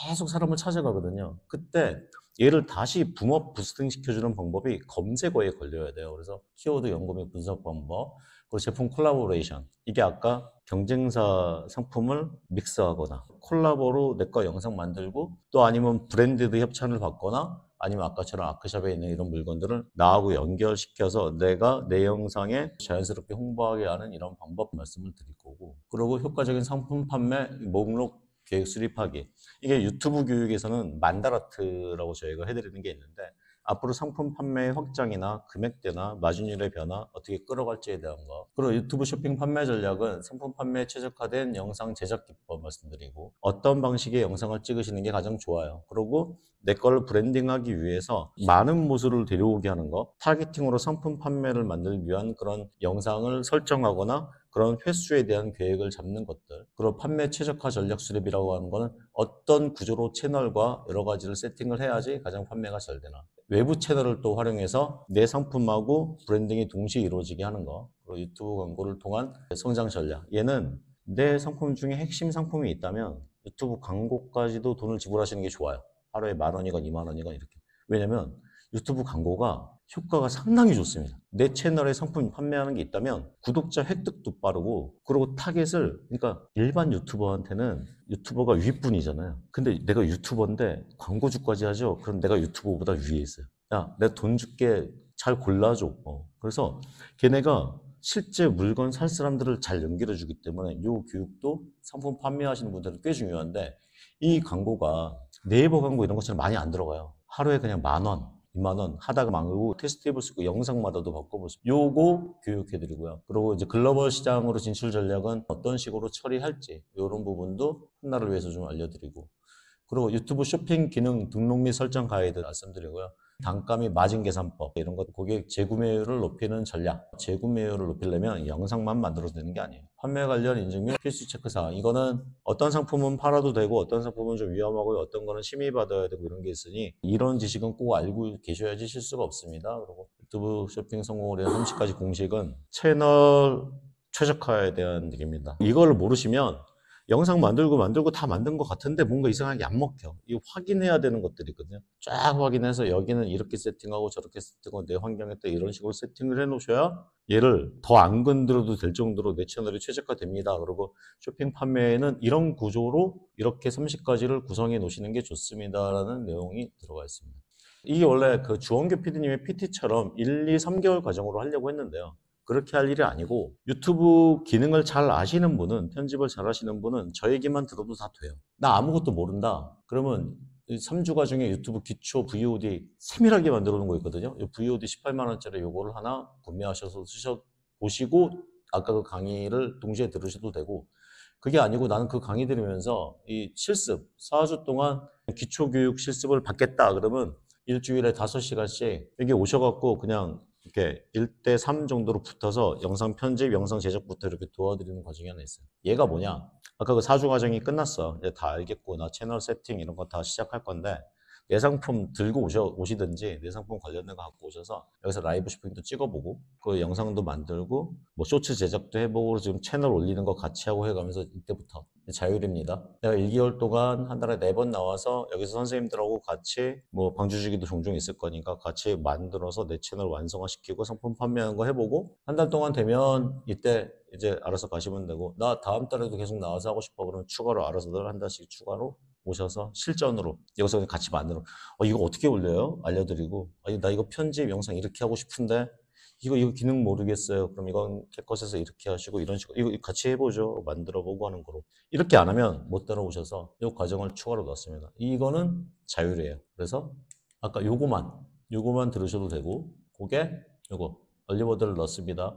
계속 사람을 찾아가거든요 그때 얘를 다시 붐업 부스팅 시켜주는 방법이 검색어에 걸려야 돼요 그래서 키워드 연금의 분석 방법 그 제품 콜라보레이션. 이게 아까 경쟁사 상품을 믹스하거나 콜라보로 내 거 영상 만들고 또 아니면 브랜드도 협찬을 받거나 아니면 아까처럼 아크샵에 있는 이런 물건들을 나하고 연결시켜서 내가 내 영상에 자연스럽게 홍보하게 하는 이런 방법 말씀을 드릴 거고 그리고 효과적인 상품 판매 목록 계획 수립하기 이게 유튜브 교육에서는 만다라트라고 저희가 해드리는 게 있는데 앞으로 상품 판매 확장이나 금액대나 마진율의 변화 어떻게 끌어갈지에 대한 것. 그리고 유튜브 쇼핑 판매 전략은 상품 판매에 최적화된 영상 제작 기법 말씀드리고 어떤 방식의 영상을 찍으시는 게 가장 좋아요. 그리고 내 걸 브랜딩하기 위해서 많은 모습을 데려오게 하는 것, 타겟팅으로 상품 판매를 만들기 위한 그런 영상을 설정하거나 그런 횟수에 대한 계획을 잡는 것들 그리고 판매 최적화 전략 수립이라고 하는 것은 어떤 구조로 채널과 여러 가지를 세팅을 해야지 가장 판매가 잘 되나 외부 채널을 또 활용해서 내 상품하고 브랜딩이 동시에 이루어지게 하는 거 그리고 유튜브 광고를 통한 성장 전략 얘는 내 상품 중에 핵심 상품이 있다면 유튜브 광고까지도 돈을 지불하시는 게 좋아요 하루에 만 원이건 이만 원이건 이렇게 왜냐면 유튜브 광고가 효과가 상당히 좋습니다. 내 채널에 상품 판매하는 게 있다면 구독자 획득도 빠르고 그리고 타겟을 그러니까 일반 유튜버한테는 유튜버가 윗분이잖아요. 근데 내가 유튜버인데 광고주까지 하죠. 그럼 내가 유튜버보다 위에 있어요. 야, 내가 돈 줄게 잘 골라줘. 어. 그래서 걔네가 실제 물건 살 사람들을 잘 연결해 주기 때문에 이 교육도 상품 판매하시는 분들은 꽤 중요한데 이 광고가 네이버 광고 이런 것처럼 많이 안 들어가요. 하루에 그냥 만 원, 2만원 하다가 망하고 테스트 해볼 수 있고 영상마다도 바꿔보세요. 요거 교육해드리고요. 그리고 이제 글로벌 시장으로 진출 전략은 어떤 식으로 처리할지 이런 부분도 훗날를 위해서 좀 알려드리고 그리고 유튜브 쇼핑 기능 등록 및 설정 가이드 말씀드리고요. 단가미 마진 계산법 이런 것 고객 재구매율을 높이는 전략 재구매율을 높이려면 영상만 만들어서 되는 게 아니에요 판매 관련 인증률 필수 체크사항 이거는 어떤 상품은 팔아도 되고 어떤 상품은 좀 위험하고 어떤 거는 심의받아야 되고 이런 게 있으니 이런 지식은 꼭 알고 계셔야지 실수가 없습니다 그리고 유튜브 쇼핑 성공을 위한 30가지 공식은 채널 최적화에 대한 얘기입니다 이걸 모르시면 영상 만들고 만들고 다 만든 것 같은데 뭔가 이상하게 안 먹혀. 이거 확인해야 되는 것들이거든요. 쫙 확인해서 여기는 이렇게 세팅하고 저렇게 세팅하고 내 환경에 또 이런 식으로 세팅을 해 놓으셔야 얘를 더 안 건드려도 될 정도로 내 채널이 최적화됩니다. 그리고 쇼핑 판매에는 이런 구조로 이렇게 30가지를 구성해 놓으시는 게 좋습니다라는 내용이 들어가 있습니다. 이게 원래 그 주원규 PD님의 PT처럼 1, 2, 3개월 과정으로 하려고 했는데요. 그렇게 할 일이 아니고 유튜브 기능을 잘 아시는 분은 편집을 잘 하시는 분은 저 얘기만 들어도 다 돼요. 나 아무것도 모른다. 그러면 3주가 중에 유튜브 기초 VOD 세밀하게 만들어 놓은 거 있거든요. VOD 18만 원짜리 요거를 하나 구매하셔서 쓰셔 보시고 아까 그 강의를 동시에 들으셔도 되고 그게 아니고 나는 그 강의 들으면서 이 실습 4주 동안 기초 교육 실습을 받겠다 그러면 일주일에 5시간씩 여기 오셔갖고 그냥 이렇게 1대 3 정도로 붙어서 영상 편집, 영상 제작부터 이렇게 도와드리는 과정이 하나 있어요. 얘가 뭐냐? 아까 그 사주 과정이 끝났어. 이제 다 알겠고, 나 채널 세팅 이런 거 다 시작할 건데, 내상품 들고 오셔, 오시든지 내상품 관련된 거 갖고 오셔서 여기서 라이브 쇼핑도 찍어보고 그 영상도 만들고 뭐 쇼츠 제작도 해보고 지금 채널 올리는 거 같이 하고 해가면서 이때부터 자율입니다. 내가 1개월 동안 한 달에 4번 나와서 여기서 선생님들하고 같이 뭐 방주주기도 종종 있을 거니까 같이 만들어서 내 채널 완성화시키고 상품 판매하는 거 해보고 한 달 동안 되면 이때 이제 알아서 가시면 되고 나 다음 달에도 계속 나와서 하고 싶어 그러면 추가로 알아서들 한 달씩 추가로 오셔서 실전으로 여기서 같이 만들어. 어, 이거 어떻게 올려요? 알려드리고. 아나 이거 편집 영상 이렇게 하고 싶은데 이거 이거 기능 모르겠어요. 그럼 이건 개것에서 이렇게 하시고 이런 식으로 이거 같이 해보죠. 만들어보고 하는 거로 이렇게 안 하면 못 따라오셔서 이 과정을 추가로 넣었습니다. 이거는 자율이에요. 그래서 아까 요거만 요거만 들으셔도 되고 그게 요거 얼리버드를 넣습니다.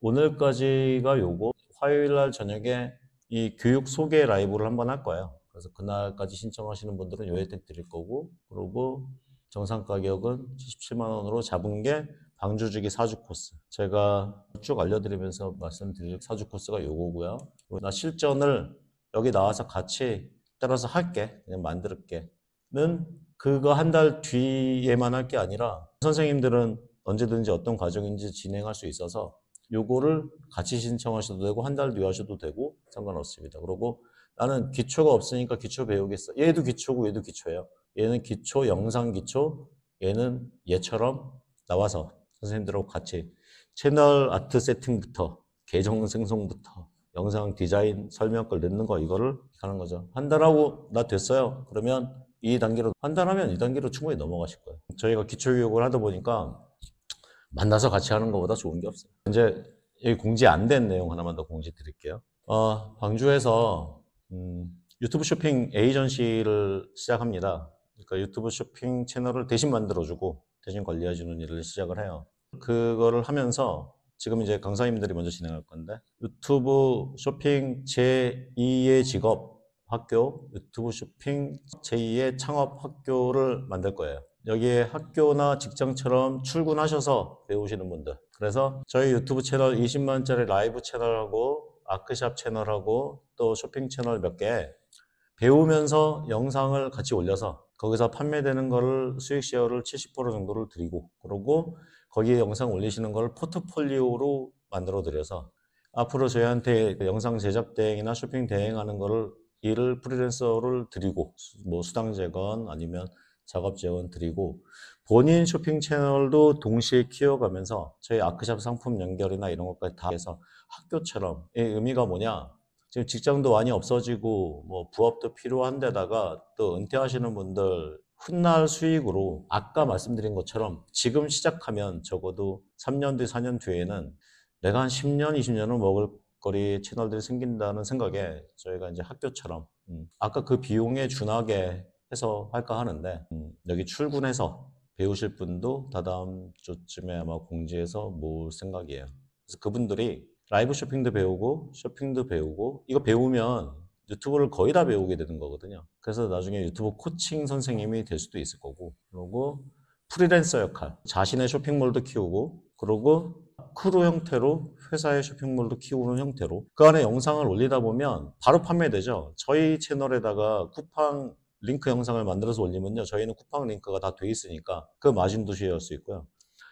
오늘까지가 요거 화요일 날 저녁에 이 교육 소개 라이브를 한번 할 거예요. 그래서 그날까지 신청하시는 분들은 요 혜택 드릴 거고 그리고 정상 가격은 77만 원으로 잡은 게 방주주기 4주 코스. 제가 쭉 알려드리면서 말씀드릴 4주 코스가 요거고요. 나 실전을 여기 나와서 같이 따라서 할게. 그냥 만들게. 는 그거 한 달 뒤에만 할 게 아니라 선생님들은 언제든지 어떤 과정인지 진행할 수 있어서 요거를 같이 신청하셔도 되고 한 달 뒤에 하셔도 되고 상관없습니다. 그리고 나는 기초가 없으니까 기초 배우겠어. 얘도 기초고 얘도 기초예요. 얘는 기초, 영상 기초, 얘는 얘처럼 나와서 선생님들하고 같이 채널 아트 세팅부터 계정 생성부터 영상 디자인 설명글 넣는 거 이거를 하는 거죠. 판단하고 나 됐어요. 그러면 이 단계로 판단하면 이 단계로 충분히 넘어가실 거예요. 저희가 기초 교육을 하다 보니까 만나서 같이 하는 것보다 좋은 게 없어요. 이제 여기 공지 안 된 내용 하나만 더 공지 드릴게요. 어, 광주에서 음, 유튜브 쇼핑 에이전시를 시작합니다. 그러니까 유튜브 쇼핑 채널을 대신 만들어주고 대신 관리해주는 일을 시작을 해요. 그거를 하면서 지금 이제 강사님들이 먼저 진행할 건데 유튜브 쇼핑 제2의 직업 학교, 유튜브 쇼핑 제2의 창업 학교를 만들 거예요. 여기에 학교나 직장처럼 출근하셔서 배우시는 분들. 그래서 저희 유튜브 채널 20만짜리 라이브 채널하고 아크샵 채널하고 또 쇼핑 채널 몇 개 배우면서 영상을 같이 올려서 거기서 판매되는 거를 수익 시어를70% 정도를 드리고 그러고 거기에 영상 올리시는 걸 포트폴리오로 만들어 드려서 앞으로 저희한테 그 영상 제작 대행이나 쇼핑 대행하는 거를 일을 프리랜서를 드리고 뭐 수당 재건 아니면 작업 재원 드리고 본인 쇼핑 채널도 동시에 키워가면서 저희 아크샵 상품 연결이나 이런 것까지 다 해서 학교처럼 이 의미가 뭐냐 지금 직장도 많이 없어지고 뭐 부업도 필요한데다가 또 은퇴하시는 분들 훗날 수익으로 아까 말씀드린 것처럼 지금 시작하면 적어도 3년 뒤, 4년 뒤에는 내가 한 10년, 2 0년을 먹을 거리 채널들이 생긴다는 생각에 저희가 이제 학교처럼 음, 아까 그 비용에 준하게 해서 할까 하는데 음, 여기 출근해서 배우실 분도 다다음 주쯤에 아마 공지해서 모을 생각이에요. 그래서 그분들이 라이브 쇼핑도 배우고 쇼핑도 배우고 이거 배우면 유튜브를 거의 다 배우게 되는 거거든요. 그래서 나중에 유튜브 코칭 선생님이 될 수도 있을 거고 그리고 프리랜서 역할 자신의 쇼핑몰도 키우고 그리고 크루 형태로 회사의 쇼핑몰도 키우는 형태로 그 안에 영상을 올리다 보면 바로 판매되죠. 저희 채널에다가 쿠팡 링크 영상을 만들어서 올리면요. 저희는 쿠팡 링크가 다 돼 있으니까 그 마진도 쉐어할 수 있고요.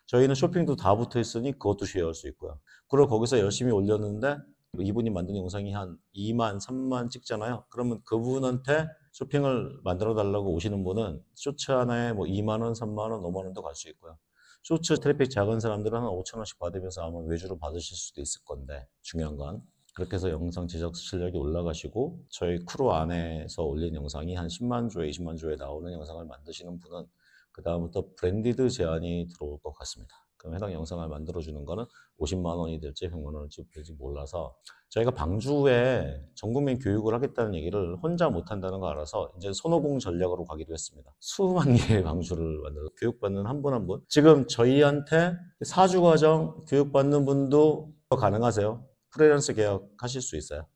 저희는 쇼핑도 다 붙어 있으니 그것도 쉐어할 수 있고요. 그리고 거기서 열심히 올렸는데 이분이 만든 영상이 한 2만, 3만 찍잖아요. 그러면 그분한테 쇼핑을 만들어 달라고 오시는 분은 쇼츠 하나에 뭐 2만 원, 3만 원, 5만 원도 갈 수 있고요. 쇼츠 트래픽 작은 사람들은 한 5천 원씩 받으면서 아마 외주를 받으실 수도 있을 건데 중요한 건 그렇게 해서 영상 제작 실력이 올라가시고 저희 크루 안에서 올린 영상이 한 10만 조회, 20만 조회 나오는 영상을 만드시는 분은 그 다음부터 브랜디드 제안이 들어올 것 같습니다. 그럼 해당 영상을 만들어주는 거는 50만 원이 될지 100만 원일지 될지 몰라서 저희가 방주에 전국민 교육을 하겠다는 얘기를 혼자 못한다는 걸 알아서 이제 손오공 전략으로 가기로 했습니다. 수만 개의 방주를 만들어 교육받는 한 분 한 분. 지금 저희한테 4주 과정 교육받는 분도 가능하세요. 프리랜서 계약하실 수 있어요.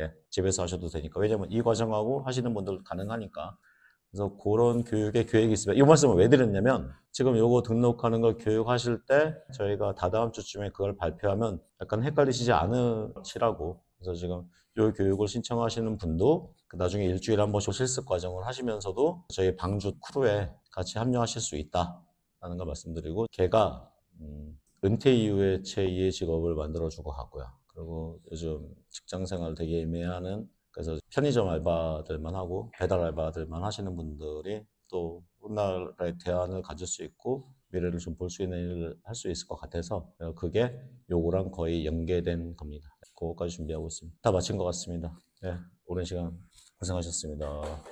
예, 집에서 하셔도 되니까. 왜냐면 이 과정하고 하시는 분들 가능하니까. 그래서 그런 교육의 계획이 있으면 이 말씀을 왜 드렸냐면 지금 요거 등록하는 걸 교육하실 때 저희가 다다음 주쯤에 그걸 발표하면 약간 헷갈리시지 않으시라고 그래서 지금 요 교육을 신청하시는 분도 그 나중에 일주일한 번씩 실습 과정을 하시면서도 저희 방주 크루에 같이 합류하실 수 있다라는 걸 말씀드리고 걔가 음, 은퇴 이후에 제2의 직업을 만들어주고 가고요. 그리고 요즘 직장 생활 되게 애매하는 그래서 편의점 알바들만 하고 배달 알바들만 하시는 분들이 또 훗날의 대안을 가질 수 있고 미래를 좀 볼 수 있는 일을 할 수 있을 것 같아서 그게 요거랑 거의 연계된 겁니다. 그거까지 준비하고 있습니다. 다 마친 것 같습니다. 네, 오랜 시간 고생하셨습니다.